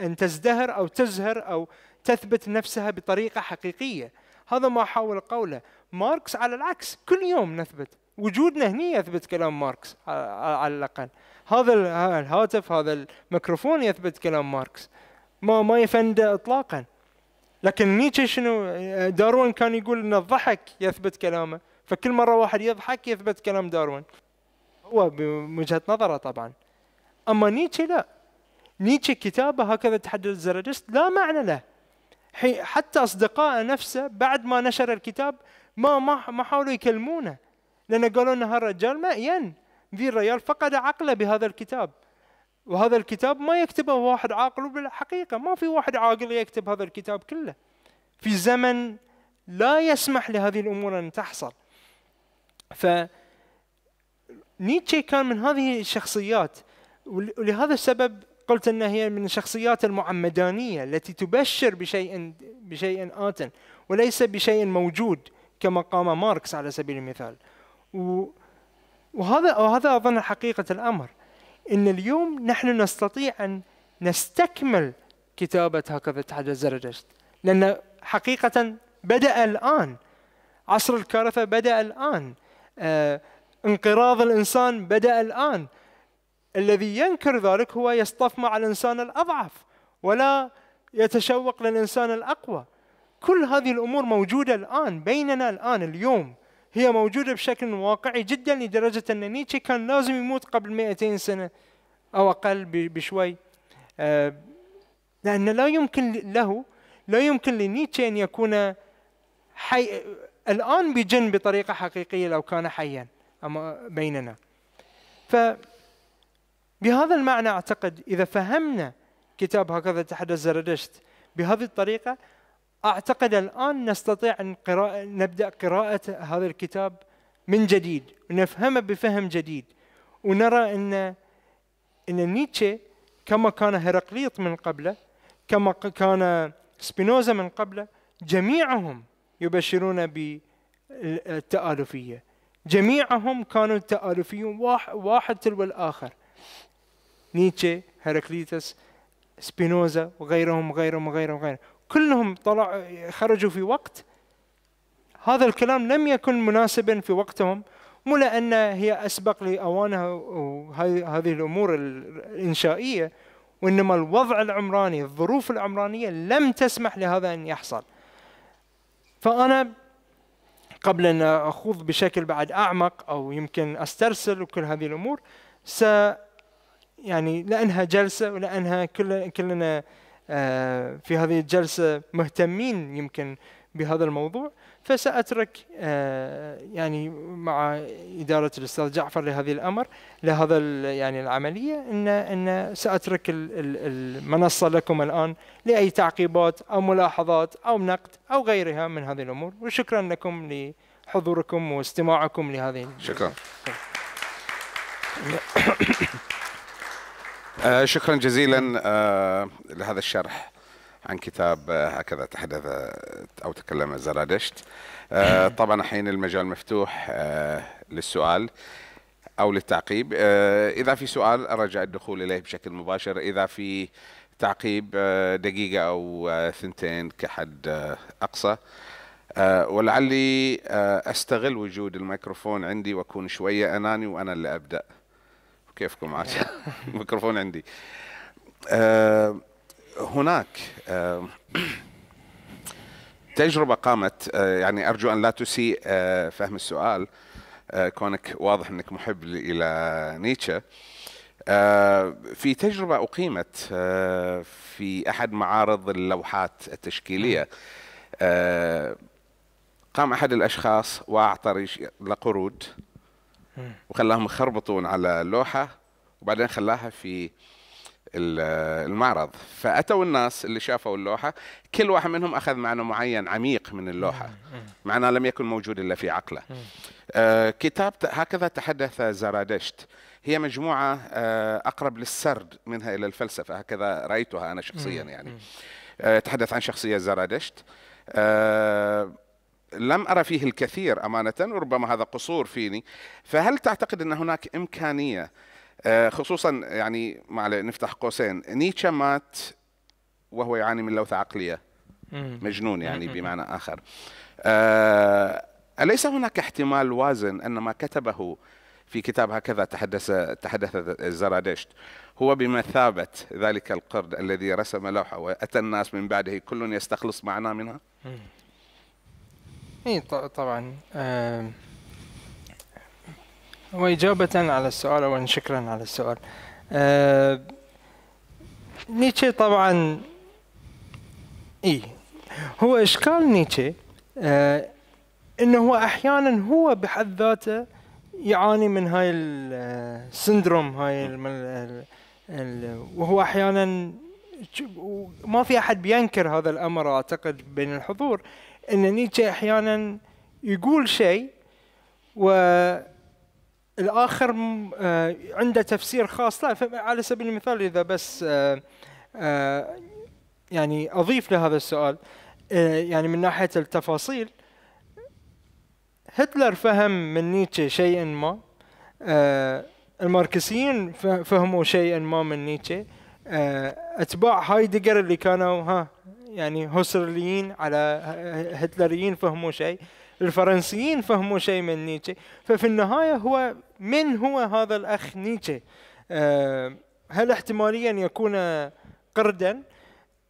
ان تزدهر او تزهر او تثبت نفسها بطريقه حقيقيه هذا ما احاول قوله ماركس على العكس كل يوم نثبت وجودنا هنا يثبت كلام ماركس على الاقل هذا الهاتف هذا الميكروفون يثبت كلام ماركس ما ما يفند اطلاقا لكن نيتشه شنو داروين كان يقول ان الضحك يثبت كلامه فكل مره واحد يضحك يثبت كلام داروين هو بوجهه نظره طبعا اما نيتشه لا نيتشه كتابه هكذا تحدد الزرادشت لا معنى له حتى اصدقائه نفسه بعد ما نشر الكتاب ما ما حاولوا يكلمونه لأن قالوا أن هالرجال مأين ذي الرجال فقد عقله بهذا الكتاب وهذا الكتاب ما يكتبه واحد عاقل بالحقيقة ما في واحد عاقل يكتب هذا الكتاب كله في زمن لا يسمح لهذه الأمور أن تحصل ف نيتشه كان من هذه الشخصيات ولهذا السبب قلت انها هي من الشخصيات المعمدانيه التي تبشر بشيء بشيء ات وليس بشيء موجود كما قام ماركس على سبيل المثال. وهذا وهذا اظن حقيقه الامر ان اليوم نحن نستطيع ان نستكمل كتابه هكذا تحدث زرجشت لان حقيقه بدا الان عصر الكارثه بدا الان آه انقراض الانسان بدا الان الذي ينكر ذلك هو يصطف مع الانسان الاضعف ولا يتشوق للانسان الاقوى كل هذه الامور موجوده الان بيننا الان اليوم هي موجودة بشكل واقعي جدا لدرجة أن نيتشه كان لازم يموت قبل 200 سنة أو أقل بشوي آه، لأن لا يمكن له لا يمكن لنيتشه أن يكون حي الآن بجن بطريقة حقيقية لو كان حيا أما بيننا ف بهذا المعنى أعتقد إذا فهمنا كتاب هكذا تحدث زردشت بهذه الطريقة أعتقد الآن نستطيع أن قراءة نبدأ قراءة هذا الكتاب من جديد ونفهمه بفهم جديد ونرى أن أن نيتشه كما كان هرقليط من قبله كما كان سبينوزا من قبله جميعهم يبشرون بالتآلفية جميعهم كانوا تآلفيون واحد تلو الآخر نيتشه هرقليطس سبينوزا وغيرهم وغيرهم وغيرهم وغيرهم كلهم طلع خرجوا في وقت هذا الكلام لم يكن مناسبا في وقتهم مو لأن هي أسبق لأوانها وهذه الأمور الإنشائية وإنما الوضع العمراني الظروف العمرانية لم تسمح لهذا أن يحصل فأنا قبل أن أخوض بشكل بعد أعمق أو يمكن أسترسل وكل هذه الأمور س يعني لأنها جلسة ولأنها كل كلنا آه، في هذه الجلسة مهتمين يمكن بهذا الموضوع فسأترك آه، يعني مع إدارة الأستاذ جعفر لهذه الأمر لهذا يعني العملية إن إن سأترك المنصة لكم الآن لأي تعقيبات أو ملاحظات أو نقد أو غيرها من هذه الأمور وشكرا لكم لحضوركم واستماعكم لهذه شكرا آه شكرا جزيلا آه لهذا الشرح عن كتاب آه هكذا تحدث آه، او تكلم زرادشت آه، [LAUGHS] طبعا الحين المجال مفتوح آه، للسؤال او للتعقيب اذا في سؤال ارجع الدخول اليه بشكل مباشر اذا في تعقيب دقيقه او ثنتين كحد اقصى ولعلي استغل وجود الميكروفون عندي واكون شويه اناني وانا اللي ابدا كيفكم عاد الميكروفون [LAUGHS] عندي آه هناك آه [CLEARS THROAT] تجربة قامت آه يعني أرجو أن لا تسيء آه، فهم السؤال آه، كونك واضح أنك محب إلى نيتشه آه، في تجربة أقيمت في أحد معارض اللوحات التشكيلية قام أحد الأشخاص وأعطى لقرود وخلاهم يخربطون على لوحه وبعدين خلاها في المعرض فاتوا الناس اللي شافوا اللوحه كل واحد منهم اخذ معنى معين عميق من اللوحه معناه لم يكن موجود الا في عقله آه، كتاب هكذا تحدث زرادشت هي مجموعه آه، اقرب للسرد منها الى الفلسفه هكذا رايتها انا شخصيا يعني آه، تحدث عن شخصيه زرادشت لم أرى فيه الكثير أمانة وربما هذا قصور فيني فهل تعتقد أن هناك إمكانية آه، خصوصا يعني مع نفتح قوسين نيتشه مات وهو يعاني من لوثة عقلية مجنون يعني [LAUGHS] بمعنى آخر آه، أليس هناك احتمال وازن أن ما كتبه في كتاب هكذا تحدث تحدث زرادشت هو بمثابة ذلك القرد الذي رسم لوحة وأتى الناس من بعده كل يستخلص معنى منها اي طبعا آه وإجابة على السؤال أولا شكرا على السؤال آه نيتشه طبعا اي هو إشكال نيتشه آه أنه أحيانا هو بحد ذاته يعاني من هاي السندروم هاي ال ال وهو أحيانا ما في أحد بينكر هذا الأمر أعتقد بين الحضور ان نيتشه احيانا يقول شيء والاخر آه، عنده تفسير خاص له على سبيل المثال اذا بس آه، آه، يعني اضيف لهذا السؤال يعني من ناحيه التفاصيل هتلر فهم من نيتشه شيئا ما الماركسيين فهموا شيئا ما من نيتشه اتباع هايدجر اللي كانوا ها يعني هسرليين على هتلريين فهموا شيء الفرنسيين فهموا شيء من نيتشه ففي النهاية هو من هو هذا الأخ نيتشه آه، هل احتماليا يكون قردا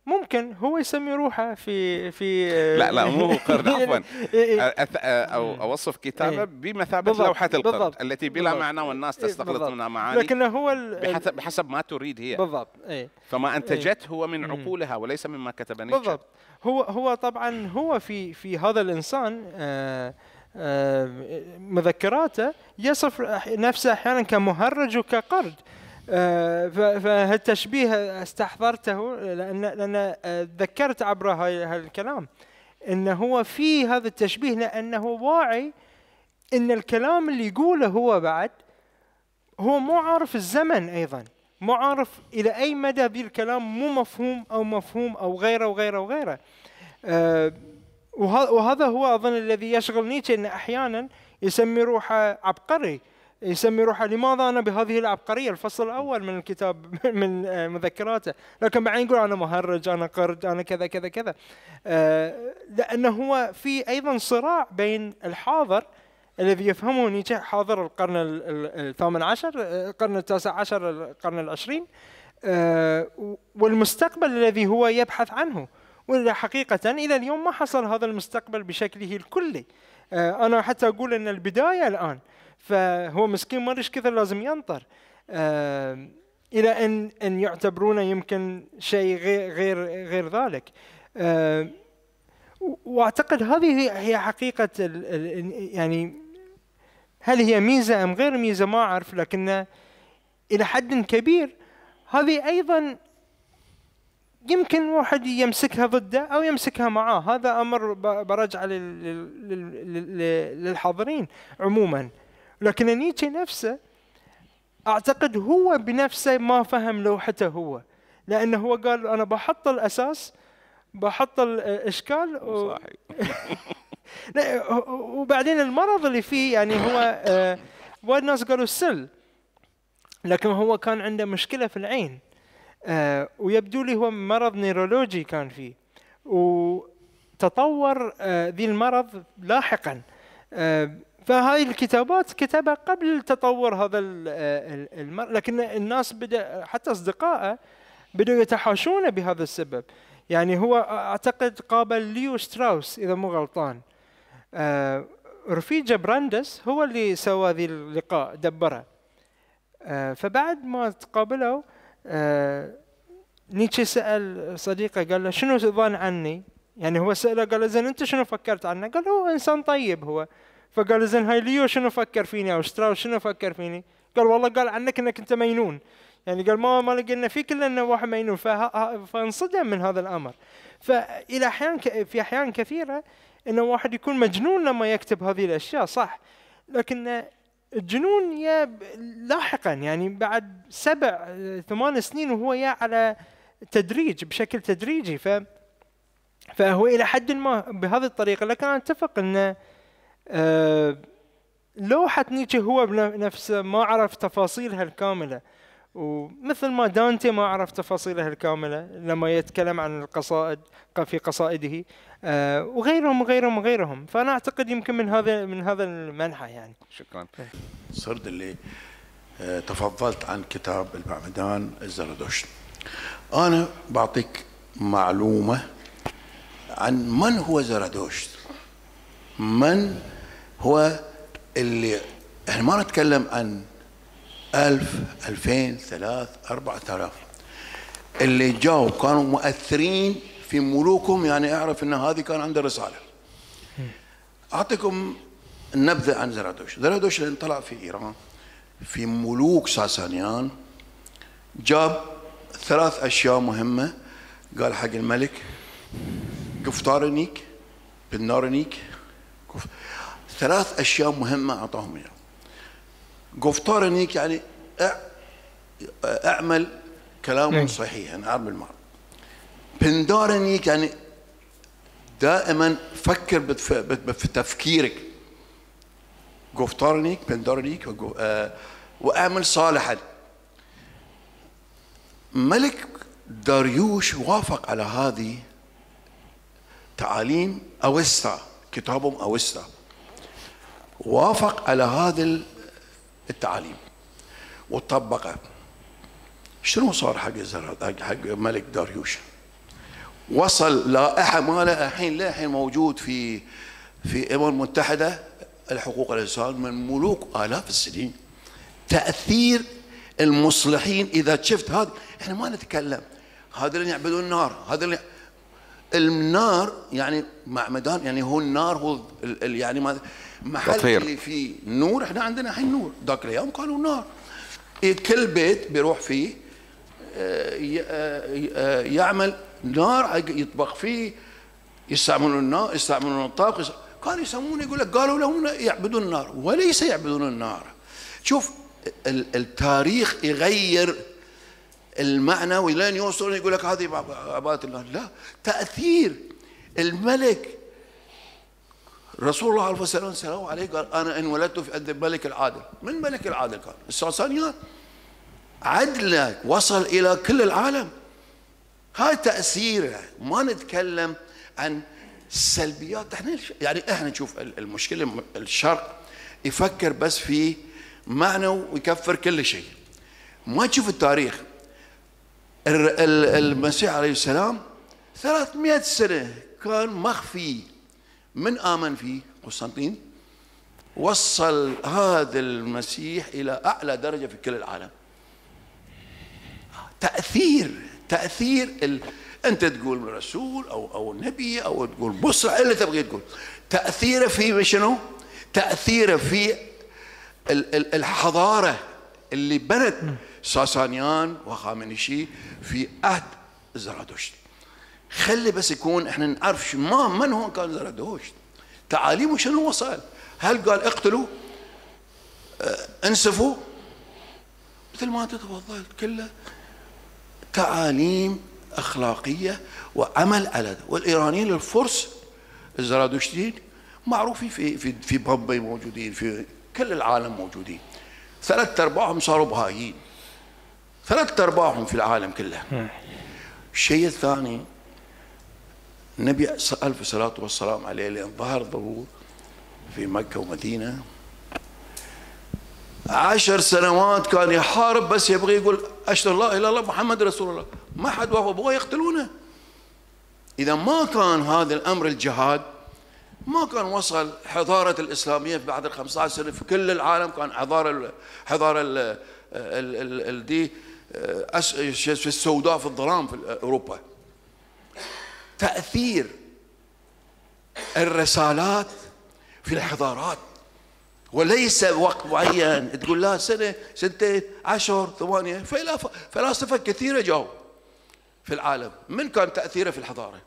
ممكن هو يسمي روحه في في لا لا مو آه، قرن [LAUGHS] عفوا إيه، إيه، إيه. او اوصف كتابه بمثابه لوحه القرن بالضبط التي بلا معنى والناس تستخلط منها معاني لكن هو بحسب, بحسب ما تريد هي بالضبط اي فما انتجته هو من عقولها وليس مما كتب نيتشه بالضبط هو هو طبعا هو في في هذا الانسان آه، آه، مذكراته يصف نفسه احيانا كمهرج وكقرد فهالتشبيه استحضرته لان لان تذكرت عبر هالكلام ان هو في هذا التشبيه لانه واعي ان الكلام اللي يقوله هو بعد هو مو عارف الزمن ايضا مو عارف الى اي مدى بالكلام الكلام مو مفهوم او مفهوم او غيره وغيره وغيره آه، وهذا هو اظن الذي يشغل نيتشه ان احيانا يسمي روحه عبقري يسمي روحه لماذا انا بهذه العبقريه الفصل الاول من الكتاب [LAUGHS] من آه، مذكراته لكن بعدين يقول انا مهرج انا قرد انا كذا كذا كذا آه، لانه هو في ايضا صراع بين الحاضر الذي يفهمه نيتشه حاضر القرن الثامن عشر آه، القرن التاسع عشر القرن العشرين والمستقبل الذي هو يبحث عنه ولا حقيقة إلى اليوم ما حصل هذا المستقبل بشكله الكلي أنا حتى أقول أن البداية الآن فهو مسكين ما كثر لازم ينطر آه، الى ان ان يعتبرونه يمكن شيء غير غير غير ذلك آه، واعتقد هذه هي حقيقه يعني هل هي ميزه ام غير ميزه ما اعرف لكن الى حد كبير هذه ايضا يمكن واحد يمسكها ضده او يمسكها معاه هذا امر برجع للحاضرين عموما لكن نيتشه نفسه اعتقد هو بنفسه ما فهم لوحته هو لانه هو قال انا بحط الاساس بحط الاشكال [LAUGHS] و... وبعدين المرض اللي فيه يعني هو آه وايد ناس قالوا السل لكن هو كان عنده مشكله في العين آه ويبدو لي هو مرض نيرولوجي كان فيه وتطور آه ذي المرض لاحقا آه، فهاي الكتابات كتبها قبل تطور هذا آه، المر... لكن الناس بدا حتى اصدقائه بدأوا يتحاشونه بهذا السبب يعني هو اعتقد قابل ليو شتراوس اذا مو غلطان آه، رفيجة براندس هو اللي سوى ذي اللقاء دبره فبعد ما تقابلوا نيتشه سأل صديقه قال له شنو تظن عني؟ يعني هو سأله قال زين أنت شنو فكرت عنه؟ قال هو إنسان طيب هو فقال زين هاي ليو شنو فكر فيني أو شتراو شنو فكر فيني؟ قال والله قال عنك أنك أنت مجنون يعني قال ما ما لقينا فيك الا انه واحد مجنون فانصدم من هذا الامر فالى احيان في احيان كثيره ان واحد يكون مجنون لما يكتب هذه الاشياء صح لكن الجنون يا لاحقا يعني بعد سبع ثمان سنين وهو يا على تدريج بشكل تدريجي ف فهو الى حد ما بهذه الطريقه لكن انا اتفق ان آه، لوحه نيتشه هو بنفسه ما عرف تفاصيلها الكامله ومثل ما دانتي ما عرف تفاصيلها الكامله لما يتكلم عن القصائد في قصائده آه، وغيرهم وغيرهم وغيرهم فانا اعتقد يمكن من هذا من هذا المنحى يعني شكرا صرت إيه. اللي آه، تفضلت عن كتاب المعمدان الزردشت انا بعطيك معلومه عن من هو زرادوشت من هو اللي احنا ما نتكلم عن ألف ألفين ثلاث أربعة آلاف اللي جاوا كانوا مؤثرين في ملوكهم يعني اعرف ان هذه كان عنده رسالة أعطيكم نبذة عن زرادوش زرادوش اللي طلع في إيران في ملوك ساسانيان جاب ثلاث أشياء مهمة قال حق الملك بالنار نيك كف... ثلاث اشياء مهمه اعطاهم اياها نيك يعني أ... اعمل كلام نعم. يعني اعمل معروف بندارنيك يعني دائما فكر بتف... في تفكيرك جفتارنيك بندارنيك وجو... آ... آه، واعمل صالحا ملك داريوش وافق على هذه تعاليم أوستا كتابهم أوستا وافق على هذا التعاليم وطبقه شنو صار حق حق ملك داريوش وصل لائحه ماله الحين للحين موجود في في الامم المتحده الحقوق الانسان من ملوك الاف السنين تاثير المصلحين اذا شفت هذا احنا ما نتكلم هذا اللي يعبدون النار هذا اللي النار يعني معمدان يعني هو النار هو يعني ما محل تطهير. اللي فيه نور احنا عندنا الحين نور ذاك الايام قالوا نار إيه، كل بيت بيروح فيه آه، آه، آه، يعمل نار يطبخ فيه يستعملون النار يستعملون الطاقة كانوا يسمونه يقول لك قالوا لهم يعبدون النار وليس يعبدون النار شوف التاريخ يغير المعنوي ولين يوصل يقول لك هذه عبادة الله لا تأثير الملك رسول الله عليه الصلاة والسلام عليه قال أنا إن ولدت في أد الملك العادل من ملك العادل كان الساسانيات عدله وصل إلى كل العالم هاي تأثيره ما نتكلم عن سلبيات احنا يعني احنا نشوف المشكله الشرق يفكر بس في معنى ويكفر كل شيء ما تشوف التاريخ المسيح عليه السلام 300 سنة كان مخفي من آمن فيه قسطنطين وصل هذا المسيح إلى أعلى درجة في كل العالم تأثير تأثير ال... أنت تقول رسول أو أو نبي أو تقول بصرة اللي تبغي تقول تأثيره في شنو؟ تأثيره في الحضارة اللي بنت ساسانيان وخامنشي في عهد زرادوشت خلي بس يكون احنا نعرف ما من هو كان زرادوشت تعاليمه شنو وصل هل قال اقتلوا اه انسفوا مثل ما انت تفضلت كله تعاليم اخلاقيه وعمل على ده والايرانيين الفرس الزرادشتيين معروفين في في في بمبي موجودين في كل العالم موجودين ثلاث ارباعهم صاروا بهايين ثلاثة أرباعهم في العالم كله الشيء الثاني النبي ألف الصلاة والسلام عليه لأن ظهر ظهور في مكة ومدينة عشر سنوات كان يحارب بس يبغى يقول أشهد لا إله إلا الله محمد رسول الله ما حد وافق بغوا يقتلونه إذا ما كان هذا الأمر الجهاد ما كان وصل حضارة الإسلامية في بعد ال 15 سنة في كل العالم كان حضارة حضارة ال ال ال آه، في السوداء في الظلام في آه، اوروبا تاثير الرسالات في الحضارات وليس وقت معين تقول لا سنه سنتين عشر ثمانيه فلاسفه كثيره جاوا في العالم من كان تاثيره في الحضاره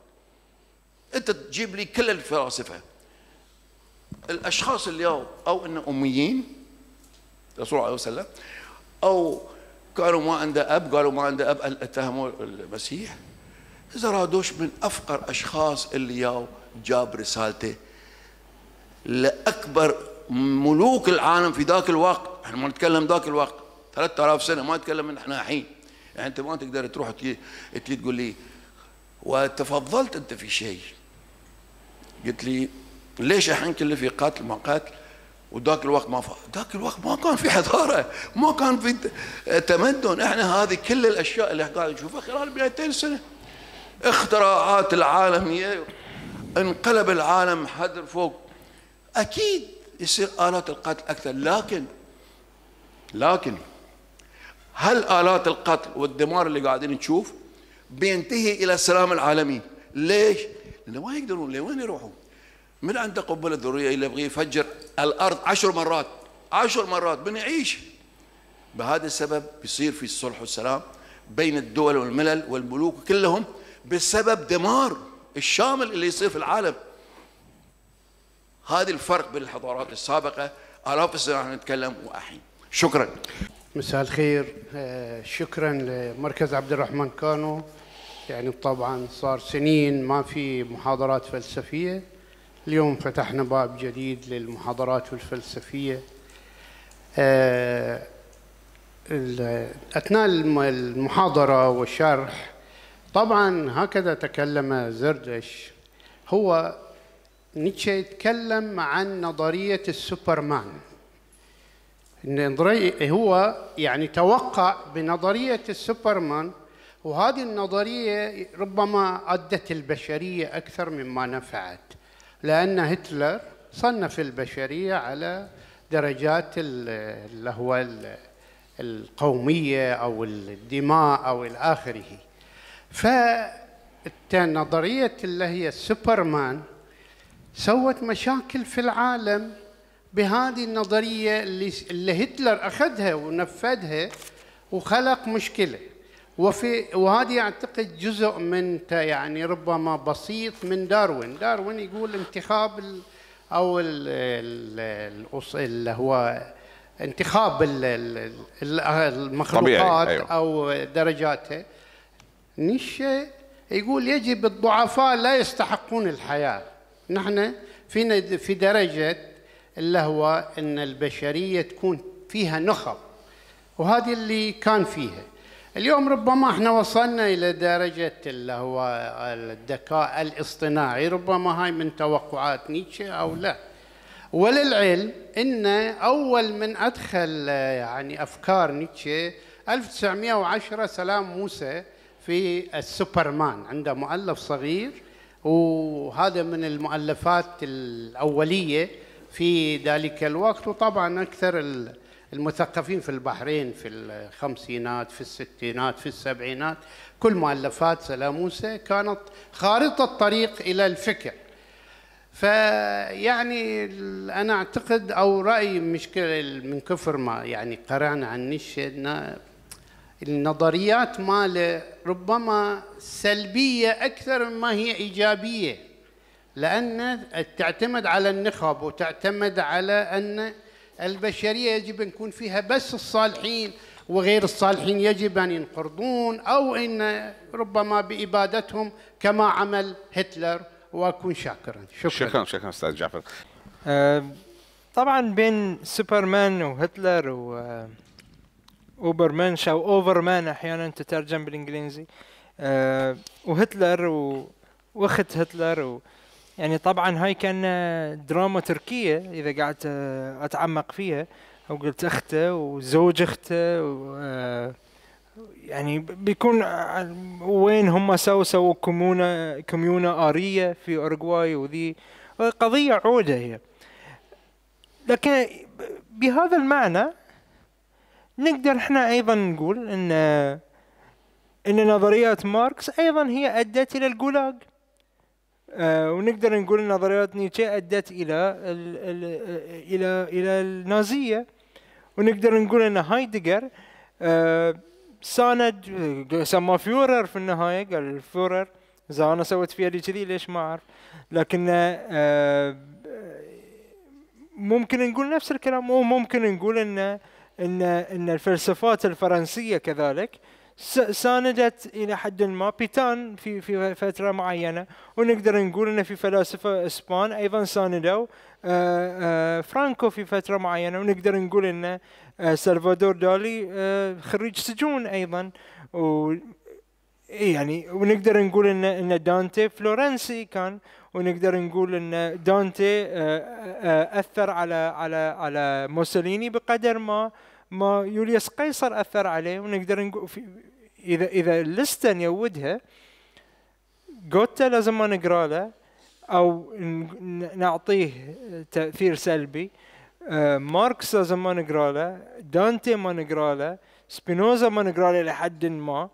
انت تجيب لي كل الفلاسفه الاشخاص اليوم او ان اميين الرسول عليه وسلم او قالوا ما عنده أب قالوا ما عنده أب اتهموا المسيح زرادوش من أفقر أشخاص اللي ياو جاب رسالته لأكبر ملوك العالم في ذاك الوقت احنا ما نتكلم ذاك الوقت 3000 سنة ما نتكلم من احنا الحين يعني انت ما تقدر تروح تجي تقول لي وتفضلت انت في شيء قلت لي ليش الحين كل في قتل ما قتل وذاك الوقت ما ف... ذاك الوقت ما كان في حضاره ما كان في تمدن احنا هذه كل الاشياء اللي قاعد نشوفها خلال 200 سنه اختراعات العالميه انقلب العالم حذر فوق اكيد يصير الات القتل اكثر لكن لكن هل الات القتل والدمار اللي قاعدين نشوف بينتهي الى السلام العالمي ليش؟ لانه ما يقدرون لوين يروحون؟ من عند قنبلة ذرية اللي يبغى يفجر الأرض عشر مرات عشر مرات بنعيش بهذا السبب بيصير في الصلح والسلام بين الدول والملل والملوك كلهم بسبب دمار الشامل اللي يصير في العالم هذا الفرق بين الحضارات السابقة آلاف السنة احنا نتكلم وأحين شكرا مساء الخير آه، شكرا لمركز عبد الرحمن كانو يعني طبعا صار سنين ما في محاضرات فلسفيه اليوم فتحنا باب جديد للمحاضرات الفلسفية آه، أثناء المحاضرة والشرح طبعا هكذا تكلم زردش هو نيتشه يتكلم عن نظرية السوبرمان هو يعني توقع بنظرية السوبرمان وهذه النظرية ربما أدت البشرية أكثر مما نفعت لأن هتلر صنف البشرية على درجات اللي هو القومية أو الدماء أو إلى آخره فنظرية اللي هي السوبرمان سوت مشاكل في العالم بهذه النظرية اللي هتلر أخذها ونفذها وخلق مشكله وفي وهذه اعتقد جزء من يعني ربما بسيط من داروين، داروين يقول انتخاب ال او ال ال اللي هو انتخاب ال المخلوقات أيوه. او درجاتها نيشة يقول يجب الضعفاء لا يستحقون الحياة نحن فينا في درجة اللي هو أن البشرية تكون فيها نخب وهذه اللي كان فيها اليوم ربما احنا وصلنا الى درجه اللي هو الذكاء الاصطناعي ربما هاي من توقعات نيتشه او لا وللعلم ان اول من ادخل يعني افكار نيتشه 1910 سلام موسى في السوبرمان عنده مؤلف صغير وهذا من المؤلفات الاوليه في ذلك الوقت وطبعا اكثر المثقفين في البحرين في الخمسينات في الستينات في السبعينات كل مؤلفات سلاموسة كانت خارطة طريق إلى الفكر فيعني أنا أعتقد أو رأيي مشكلة من كفر ما يعني قرأنا عن نيتشه أن النظريات ماله ربما سلبية أكثر مما هي إيجابية لأن تعتمد على النخب وتعتمد على أن البشرية يجب أن يكون فيها بس الصالحين وغير الصالحين يجب أن ينقرضون أو أن ربما بإبادتهم كما عمل هتلر وأكون شاكرا شكرا شكرا شكرا أستاذ جعفر أه طبعا بين سوبرمان وهتلر و آه، اوبرمانش او اوفرمان احيانا تترجم بالانجليزي أه وهتلر واخت هتلر و... يعني طبعا هاي كان آه، دراما تركيه اذا قعدت آه، اتعمق فيها وقلت اخته وزوج اخته آه، يعني بيكون وين هم سووا سووا كومونا كوميونا اريه في اورجواي وذي قضيه عوده هي لكن بهذا المعنى نقدر احنا ايضا نقول ان ان نظريات ماركس ايضا هي ادت الى الجولاج آه، ونقدر نقول ان نظريات نيتشه ادت الى الى الى النازيه ونقدر نقول ان هايدجر آه، ساند سماه فيورر في النهايه قال الفيورر اذا انا سويت فيها لي كذي ليش ما اعرف لكن آه، ممكن نقول نفس الكلام وممكن نقول ان ان ان الفلسفات الفرنسيه كذلك آه ساندت الى حد ما بيتان في في فتره معينه ونقدر نقول ان في فلاسفه اسبان ايضا ساندوا آه، آه، فرانكو في فتره معينه ونقدر نقول ان آه، سلفادور دالي خريج سجون ايضا و يعني ونقدر نقول ان ان دانتي فلورنسي كان ونقدر نقول ان دانتي اثر على على على موسوليني بقدر ما ما يوليوس قيصر اثر عليه ونقدر نقول اذا اذا لسته نيودها جوتا لازم ما نقرا له او نعطيه تاثير سلبي آه، ماركس لازم ما نقرا له دانتي ما نقرا له سبينوزا ما نقرا له لحد ما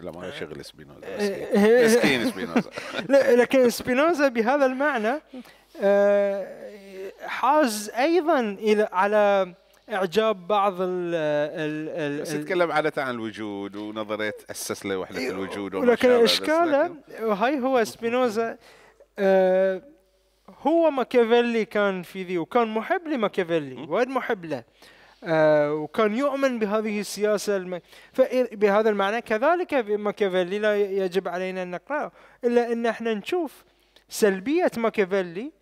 لا ما شغل سبينوزا آه، [LAUGHS] مسكين سبينوزا [LAUGHS] لكن سبينوزا بهذا المعنى آه، حاز ايضا الى على اعجاب بعض ال ال ال بس تتكلم عاده عن الوجود ونظريه اسس لوحده إيه، الوجود ولكن اشكاله وهاي هو سبينوزا آه هو ماكيافيلي كان في ذي وكان محب لماكيافيلي وايد محب له آه وكان يؤمن بهذه السياسة الم... بهذا المعنى كذلك ماكيافيلي لا يجب علينا أن نقرأه إلا أن احنا نشوف سلبية ماكيافيلي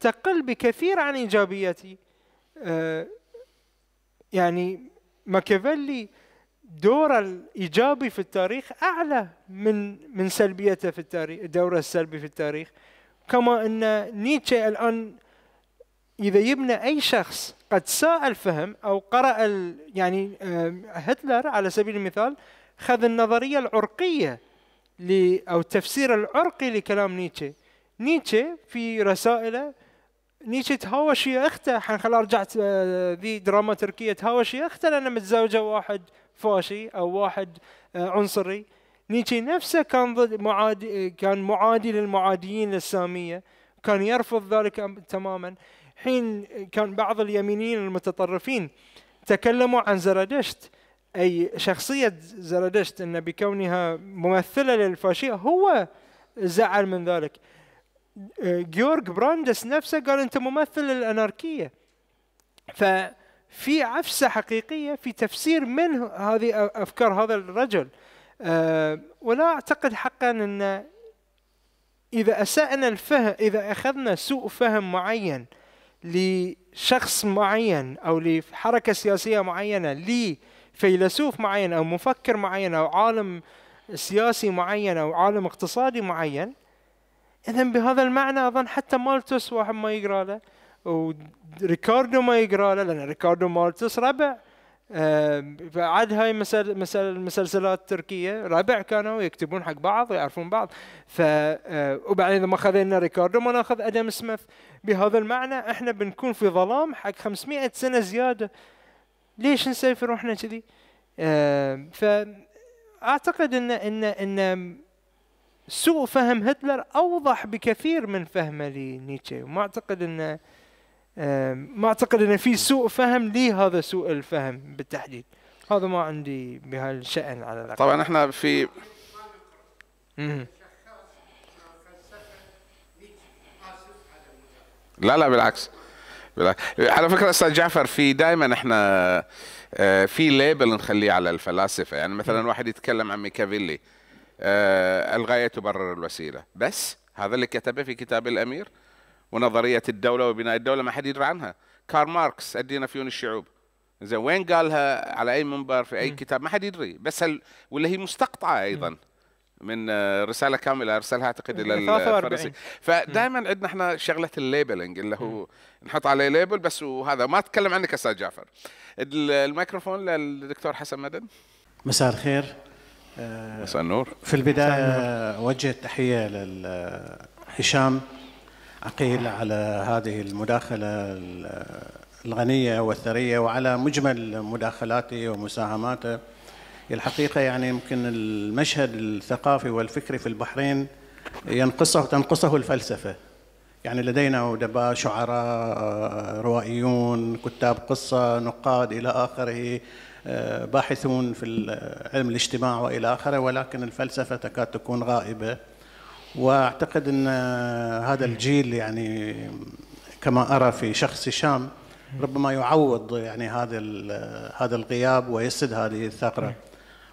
تقل بكثير عن إيجابيته آه يعني ماكيافيلي دوره الايجابي في التاريخ اعلى من من سلبيته في التاريخ دوره السلبي في التاريخ كما ان نيتشه الان اذا يبنى اي شخص قد ساء الفهم او قرا يعني آه، هتلر على سبيل المثال خذ النظريه العرقيه او التفسير العرقي لكلام نيتشه نيتشه في رسائله نيشي تهاوش يا اخته خلا رجعت آه، ذي دراما تركيه تهاوش يا اخته لان متزوجه واحد فاشي او واحد آه، عنصري نيتشي نفسه كان ضد معادي آه، كان معادي للمعاديين الساميه كان يرفض ذلك تماما حين كان بعض اليمينيين المتطرفين تكلموا عن زرادشت اي شخصيه زرادشت ان بكونها ممثله للفاشيه هو زعل من ذلك جيورج براندس نفسه قال انت ممثل الاناركيه ففي عفسه حقيقيه في تفسير من هذه افكار هذا الرجل آه، ولا اعتقد حقا ان اذا اسانا الفهم اذا اخذنا سوء فهم معين لشخص معين او لحركه سياسيه معينه لفيلسوف معين او مفكر معين او عالم سياسي معين او عالم اقتصادي معين اذا بهذا المعنى اظن حتى مالتوس واحد ما يقرا له وريكاردو ما يقرا له لان ريكاردو مالتوس ربع بعد هاي مسل مسل المسلسلات التركيه ربع كانوا يكتبون حق بعض ويعرفون بعض ف آه، وبعدين اذا ما خذينا ريكاردو ما ناخذ ادم سميث بهذا المعنى احنا بنكون في ظلام حق 500 سنه زياده ليش نسوي في روحنا كذي؟ آه فاعتقد ان ان ان سوء فهم هتلر اوضح بكثير من فهمه لنيتشه وما اعتقد انه ما اعتقد انه في سوء فهم لي هذا سوء الفهم بالتحديد هذا ما عندي بهالشان على الاقل طبعا احنا في لا لا بالعكس بالعكس على فكره استاذ جعفر في دائما احنا آه، في ليبل نخليه على الفلاسفه يعني مثلا واحد يتكلم عن ميكافيلي آه، الغاية تبرر الوسيلة بس هذا اللي كتبه في كتاب الأمير ونظرية الدولة وبناء الدولة ما حد يدري عنها كارل ماركس أدينا فيون الشعوب زين وين قالها على أي منبر في أي م. كتاب ما حد يدري بس هل ولا هي مستقطعة أيضا م. من آه، رساله كامله ارسلها اعتقد الى الفرنسي فدائما عندنا احنا شغله الليبلنج اللي هو نحط عليه ليبل بس وهذا ما اتكلم عنك استاذ جعفر الميكروفون للدكتور حسن مدن مساء الخير آه، مساء النور في البدايه اوجه التحية لهشام عقيل على هذه المداخله الغنيه والثريه وعلى مجمل مداخلاته ومساهماته الحقيقه يعني يمكن المشهد الثقافي والفكري في البحرين ينقصه تنقصه الفلسفه يعني لدينا ادباء شعراء روائيون كتاب قصه نقاد الى اخره باحثون في علم الاجتماع والى اخره ولكن الفلسفه تكاد تكون غائبه واعتقد ان هذا الجيل يعني كما ارى في شخص هشام ربما يعوض يعني هذا هذا الغياب ويسد هذه الثغره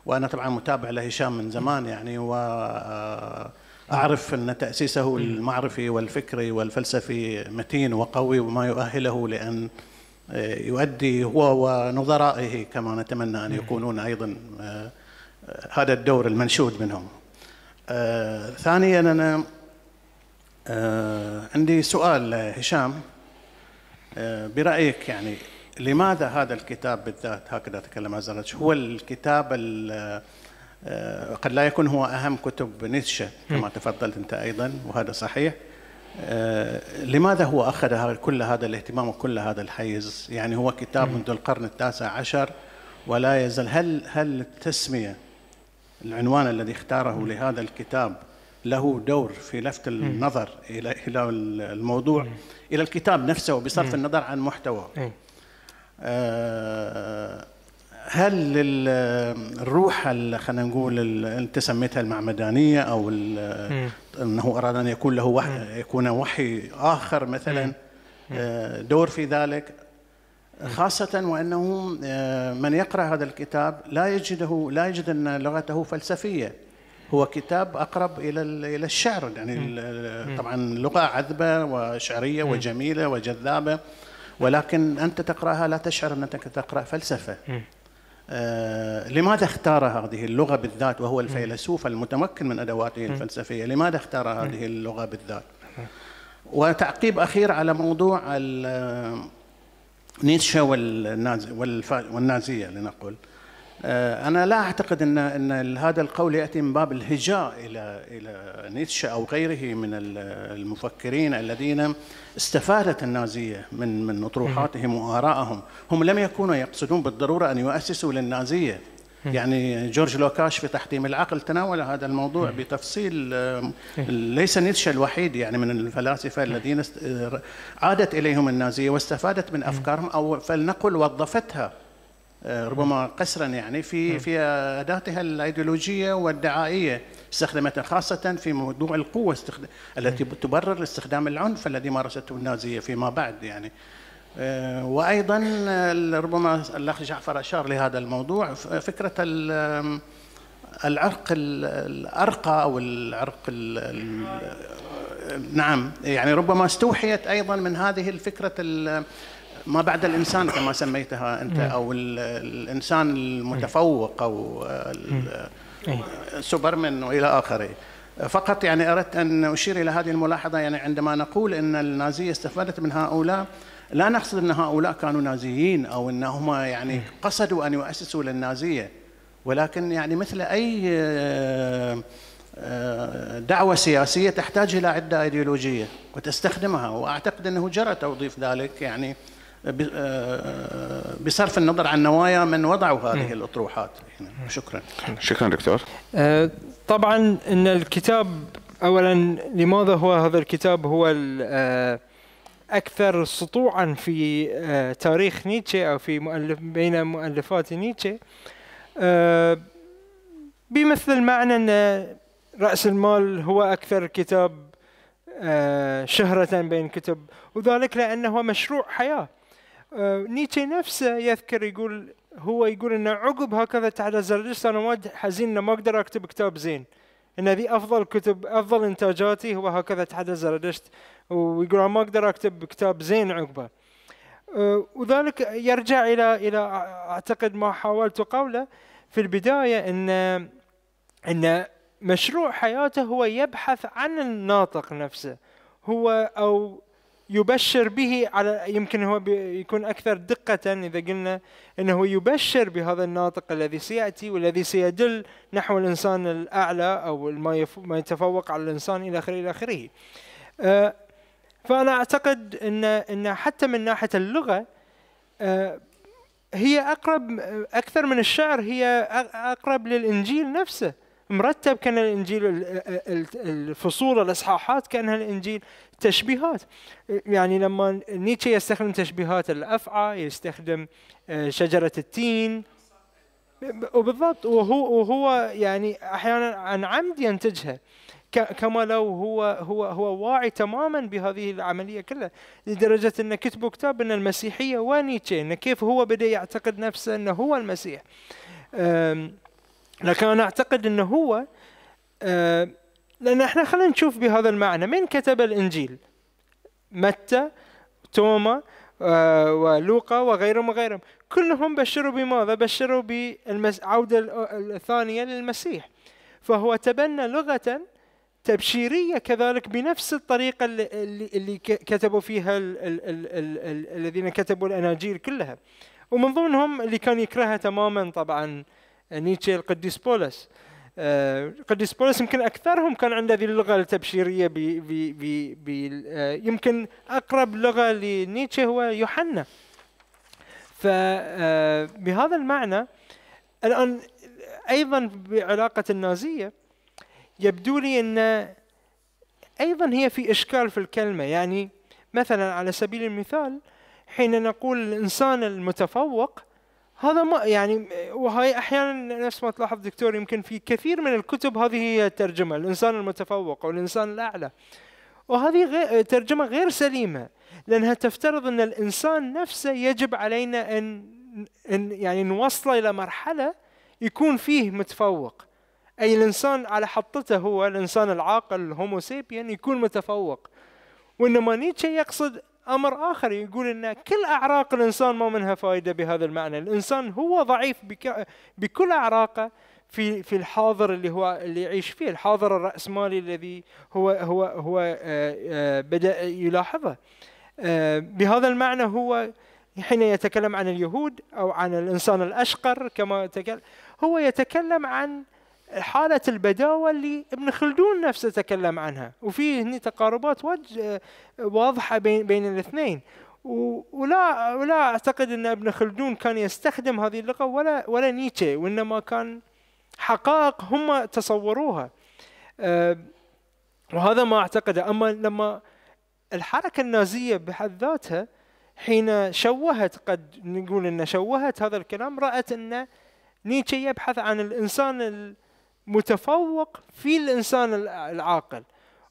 وانا طبعا متابع لهشام من زمان يعني واعرف ان تاسيسه المعرفي والفكري والفلسفي متين وقوي وما يؤهله لان آه، يؤدي هو ونظرائه كما نتمنى ان نعم. يكونون ايضا آه، هذا الدور المنشود منهم. آه، ثانيا انا عندي سؤال هشام برايك يعني لماذا هذا الكتاب بالذات هكذا تكلم ازرج هو الكتاب قد لا يكون هو اهم كتب نيتشه كما تفضلت انت ايضا وهذا صحيح آه، لماذا هو أخذ كل هذا الاهتمام وكل هذا الحيز يعني هو كتاب منذ القرن التاسع عشر ولا يزال هل هل التسمية العنوان الذي اختاره لهذا الكتاب له دور في لفت النظر إلى إلى الموضوع إلى الكتاب نفسه بصرف النظر عن محتواه آه، هل الروح خلينا نقول انت سميتها المعمدانيه او انه اراد ان يكون له وحي يكون وحي اخر مثلا آه، دور في ذلك خاصة وأنه آه، من يقرأ هذا الكتاب لا يجده لا يجد أن لغته فلسفية هو كتاب أقرب إلى إلى الشعر يعني طبعا لغة عذبة وشعرية وجميلة وجذابة ولكن أنت تقرأها لا تشعر أنك تقرأ فلسفة آه، لماذا اختار هذه اللغة بالذات وهو الفيلسوف المتمكن من أدواته الفلسفية لماذا اختار هذه اللغة بالذات وتعقيب أخير على موضوع آه، نيتشا والنازية لنقل آه، أنا لا أعتقد أن أن هذا القول يأتي من باب الهجاء إلى إلى نيتشه أو غيره من المفكرين الذين استفادت النازية من من أطروحاتهم وآرائهم هم لم يكونوا يقصدون بالضرورة أن يؤسسوا للنازية يعني جورج لوكاش في تحطيم العقل تناول هذا الموضوع بتفصيل إيه. ليس نيتشه الوحيد يعني من الفلاسفه الذين آه، عادت اليهم النازيه واستفادت من افكارهم او فلنقل وظفتها آه، ربما قسرا يعني في نعم. في اداتها الايديولوجيه والدعائيه استخدمتها خاصه في موضوع القوه التي نعم. تبرر استخدام العنف الذي مارسته النازيه فيما بعد يعني آه، وايضا ربما الاخ جعفر اشار لهذا الموضوع فكره العرق الارقى او العرق نعم يعني ربما استوحيت ايضا من هذه الفكره ما بعد الانسان كما سميتها انت او الانسان المتفوق او سوبرمان والى اخره فقط يعني اردت ان اشير الى هذه الملاحظه يعني عندما نقول ان النازيه استفادت من هؤلاء لا نقصد ان هؤلاء كانوا نازيين او انهم يعني قصدوا ان يؤسسوا للنازيه ولكن يعني مثل اي آه، دعوه سياسيه تحتاج الى عده ايديولوجيه وتستخدمها واعتقد انه جرى توظيف ذلك يعني آه، آه، بصرف النظر عن نوايا من وضعوا هذه الاطروحات يعني شكرا شكرا دكتور آه، طبعا ان الكتاب اولا لماذا هو هذا الكتاب هو اكثر سطوعا في تاريخ نيتشه او في مؤلف بين مؤلفات نيتشه بمثل معنى ان راس المال هو اكثر كتاب شهرة بين كتب وذلك لأنه مشروع حياة أه، نيتشه نفسه يذكر يقول هو يقول انه عقب هكذا على انا سنوات حزين انه ما اقدر اكتب كتاب زين ان ذي افضل كتب افضل انتاجاتي هو هكذا تحدى زردشت ويقول ما اقدر اكتب كتاب زين عقبه أه، وذلك يرجع الى الى اعتقد ما حاولت قوله في البدايه ان ان مشروع حياته هو يبحث عن الناطق نفسه هو او يبشر به على يمكن هو يكون اكثر دقه اذا قلنا انه يبشر بهذا الناطق الذي سياتي والذي سيدل نحو الانسان الاعلى او ما ما يتفوق على الانسان الى اخره الى اخره. آه، فانا اعتقد ان ان حتى من ناحيه اللغه آه، هي اقرب اكثر من الشعر هي اقرب للانجيل نفسه. مرتب كان الانجيل الفصول الاصحاحات كانها الانجيل تشبيهات يعني لما نيتشه يستخدم تشبيهات الافعى يستخدم آه، شجره التين وبالضبط وهو وهو يعني احيانا عن عمد ينتجها كما لو هو هو هو واعي تماما بهذه العمليه كلها لدرجه انه كتبوا كتاب ان المسيحيه ونيتشه انه كيف هو بدا يعتقد نفسه انه هو المسيح لكن انا اعتقد انه هو آه لان احنا خلينا نشوف بهذا المعنى من كتب الانجيل متى توما آه ولوقا وغيرهم وغيرهم كلهم بشروا بماذا بشروا بالعودة الثانية للمسيح فهو تبنى لغة تبشيرية كذلك بنفس الطريقة اللي, اللي كتبوا فيها الـ الـ الـ الـ الذين كتبوا الأناجيل كلها ومن ضمنهم اللي كان يكرهها تماما طبعا نيتشه القديس بولس آه، القديس بولس يمكن اكثرهم كان عنده هذه اللغه التبشيريه بي بي بي بي آه، يمكن اقرب لغه لنيتشه هو يوحنا فبهذا آه، المعنى الان ايضا بعلاقه النازيه يبدو لي ان ايضا هي في اشكال في الكلمه يعني مثلا على سبيل المثال حين نقول الانسان المتفوق هذا ما يعني وهي احيانا نفس ما تلاحظ دكتور يمكن في كثير من الكتب هذه هي الترجمه الانسان المتفوق او الانسان الاعلى وهذه غير ترجمه غير سليمه لانها تفترض ان الانسان نفسه يجب علينا ان ان يعني نوصله الى مرحله يكون فيه متفوق اي الانسان على حطته هو الانسان العاقل الهوموسيبيان يكون متفوق وانما نيتشه يقصد امر اخر يقول ان كل اعراق الانسان ما منها فائده بهذا المعنى، الانسان هو ضعيف بك بكل اعراقه في في الحاضر اللي هو اللي يعيش فيه، الحاضر الراسمالي الذي هو هو هو آه، آه، بدا يلاحظه. آه، بهذا المعنى هو حين يتكلم عن اليهود او عن الانسان الاشقر كما تكلم هو يتكلم عن حالة البداوة اللي ابن خلدون نفسه تكلم عنها وفي هنا تقاربات واضحة بين بين الاثنين ولا ولا اعتقد ان ابن خلدون كان يستخدم هذه اللغه ولا ولا نيتشه وانما كان حقائق هم تصوروها آه، وهذا ما اعتقده اما لما الحركه النازيه بحد ذاتها حين شوهت قد نقول ان شوهت هذا الكلام رات ان نيتشه يبحث عن الانسان متفوق في الانسان العاقل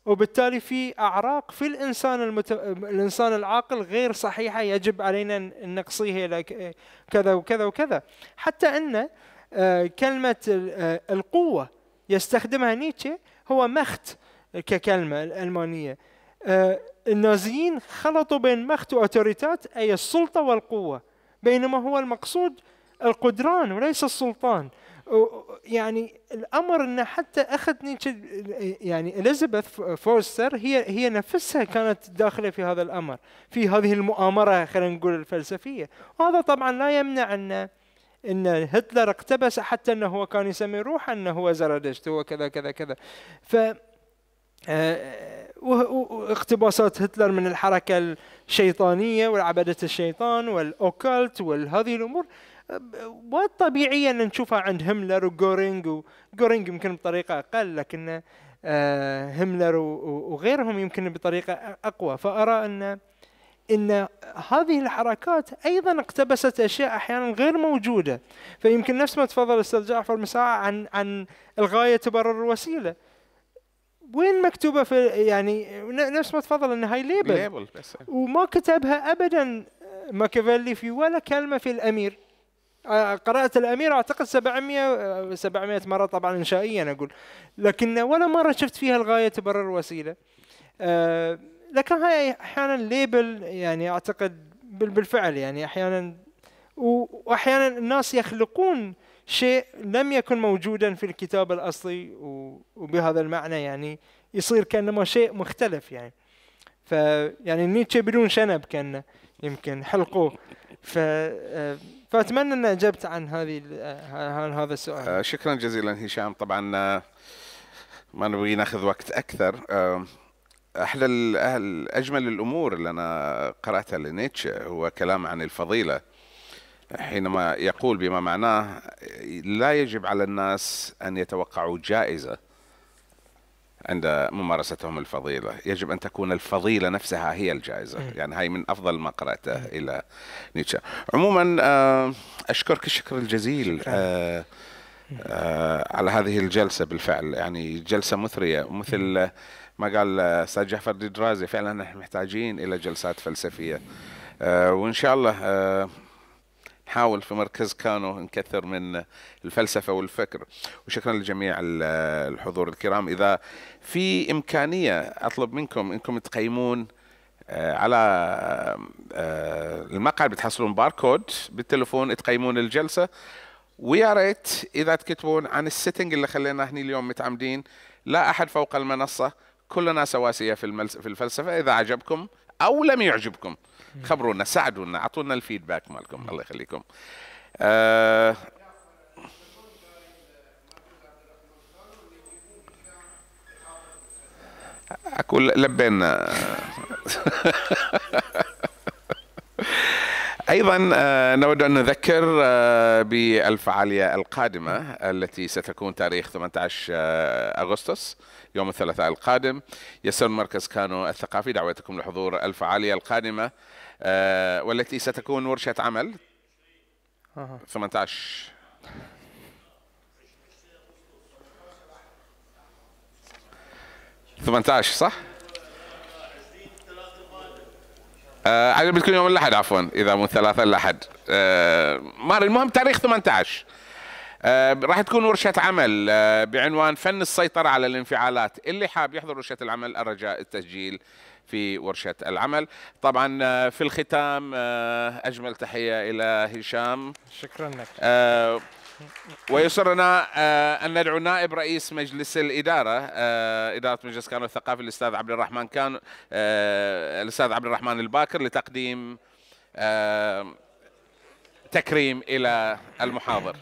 وبالتالي في اعراق في الانسان المت... الانسان العاقل غير صحيحه يجب علينا ان نقصيها الى كذا وكذا وكذا حتى ان آه، كلمه آه، القوه يستخدمها نيتشه هو مخت ككلمه الالمانيه آه، النازيين خلطوا بين مخت واوتوريتات اي السلطه والقوه بينما هو المقصود القدران وليس السلطان يعني الامر انه حتى اخذني يعني اليزابيث فورستر هي هي نفسها كانت داخله في هذا الامر في هذه المؤامره خلينا نقول الفلسفيه وهذا طبعا لا يمنع ان ان هتلر اقتبس حتى انه هو كان يسمي روحه انه هو زرادشت هو كذا كذا كذا ف آه، واقتباسات هتلر من الحركه الشيطانيه وعبده الشيطان والاوكالت وهذه الامور وايد طبيعيه ان نشوفها عند هملر وجورينج وجورينج يمكن بطريقه اقل لكن هملر آه، وغيرهم يمكن بطريقه اقوى فارى ان ان هذه الحركات ايضا اقتبست اشياء احيانا غير موجوده فيمكن نفس ما تفضل استاذ جعفر مساعة عن عن الغايه تبرر الوسيله وين مكتوبه في يعني نفس ما تفضل ان هاي ليبل, ليبل بس. وما كتبها ابدا ماكافيلي في ولا كلمه في الامير آه، قرأت الأمير أعتقد 700 700 آه، مرة طبعا إنشائيا أقول لكن ولا مرة شفت فيها الغاية تبرر الوسيلة آه، لكن هاي أحيانا ليبل يعني أعتقد بالفعل يعني أحيانا وأحيانا الناس يخلقون شيء لم يكن موجودا في الكتاب الأصلي وبهذا المعنى يعني يصير كأنما شيء مختلف يعني فيعني نيتشه بدون شنب كأنه يمكن حلقوه ف فاتمنى ان اجبت عن هذه آه، عن هذا السؤال آه شكرا جزيلا هشام طبعا آه، ما نبغي ناخذ وقت اكثر آه احلى اجمل الامور اللي انا قراتها لنيتشه هو كلام عن الفضيله حينما يقول بما معناه لا يجب على الناس ان يتوقعوا جائزه عند ممارستهم الفضيلة يجب أن تكون الفضيلة نفسها هي الجائزة يعني هاي من أفضل ما قرأته إلى نيتشه عموما آه، أشكرك الشكر الجزيل آه،, أه على هذه الجلسة بالفعل يعني جلسة مثرية مثل ما قال أستاذ جعفر الدرازي فعلا نحن محتاجين إلى جلسات فلسفية أه وإن شاء الله آه، نحاول في مركز كانو نكثر من الفلسفه والفكر وشكرا لجميع الحضور الكرام اذا في امكانيه اطلب منكم انكم تقيمون آه، على آه، المقعد بتحصلون باركود بالتلفون تقيمون الجلسه ويا ريت اذا تكتبون عن السيتنج اللي خلينا هني اليوم متعمدين لا احد فوق المنصه كلنا سواسيه في, في الفلسفه اذا عجبكم او لم يعجبكم خبرونا ساعدونا اعطونا الفيدباك مالكم الله يخليكم آه اقول لبينا آه، [LAUGHS] ايضا آه، نود ان نذكر آه، بالفعاليه القادمه التي ستكون تاريخ 18 اغسطس يوم الثلاثاء القادم يسر مركز كانو الثقافي دعوتكم لحضور الفعاليه القادمه آه، والتي ستكون ورشة عمل 18 18 صح؟ آه عاد بتكون يوم الاحد عفوا اذا مو ثلاثة الاحد آه ما المهم تاريخ 18 آه راح تكون ورشة عمل آه بعنوان فن السيطرة على الانفعالات اللي حاب يحضر ورشة العمل الرجاء التسجيل في ورشة العمل طبعا آه، في الختام آه، أجمل تحية إلى هشام شكرا لك آه، ويسرنا ان ندعو نائب رئيس مجلس الاداره اداره مجلس كانون الثقافي الاستاذ عبد الرحمن كان الاستاذ عبد الرحمن الباكر لتقديم تكريم الى المحاضر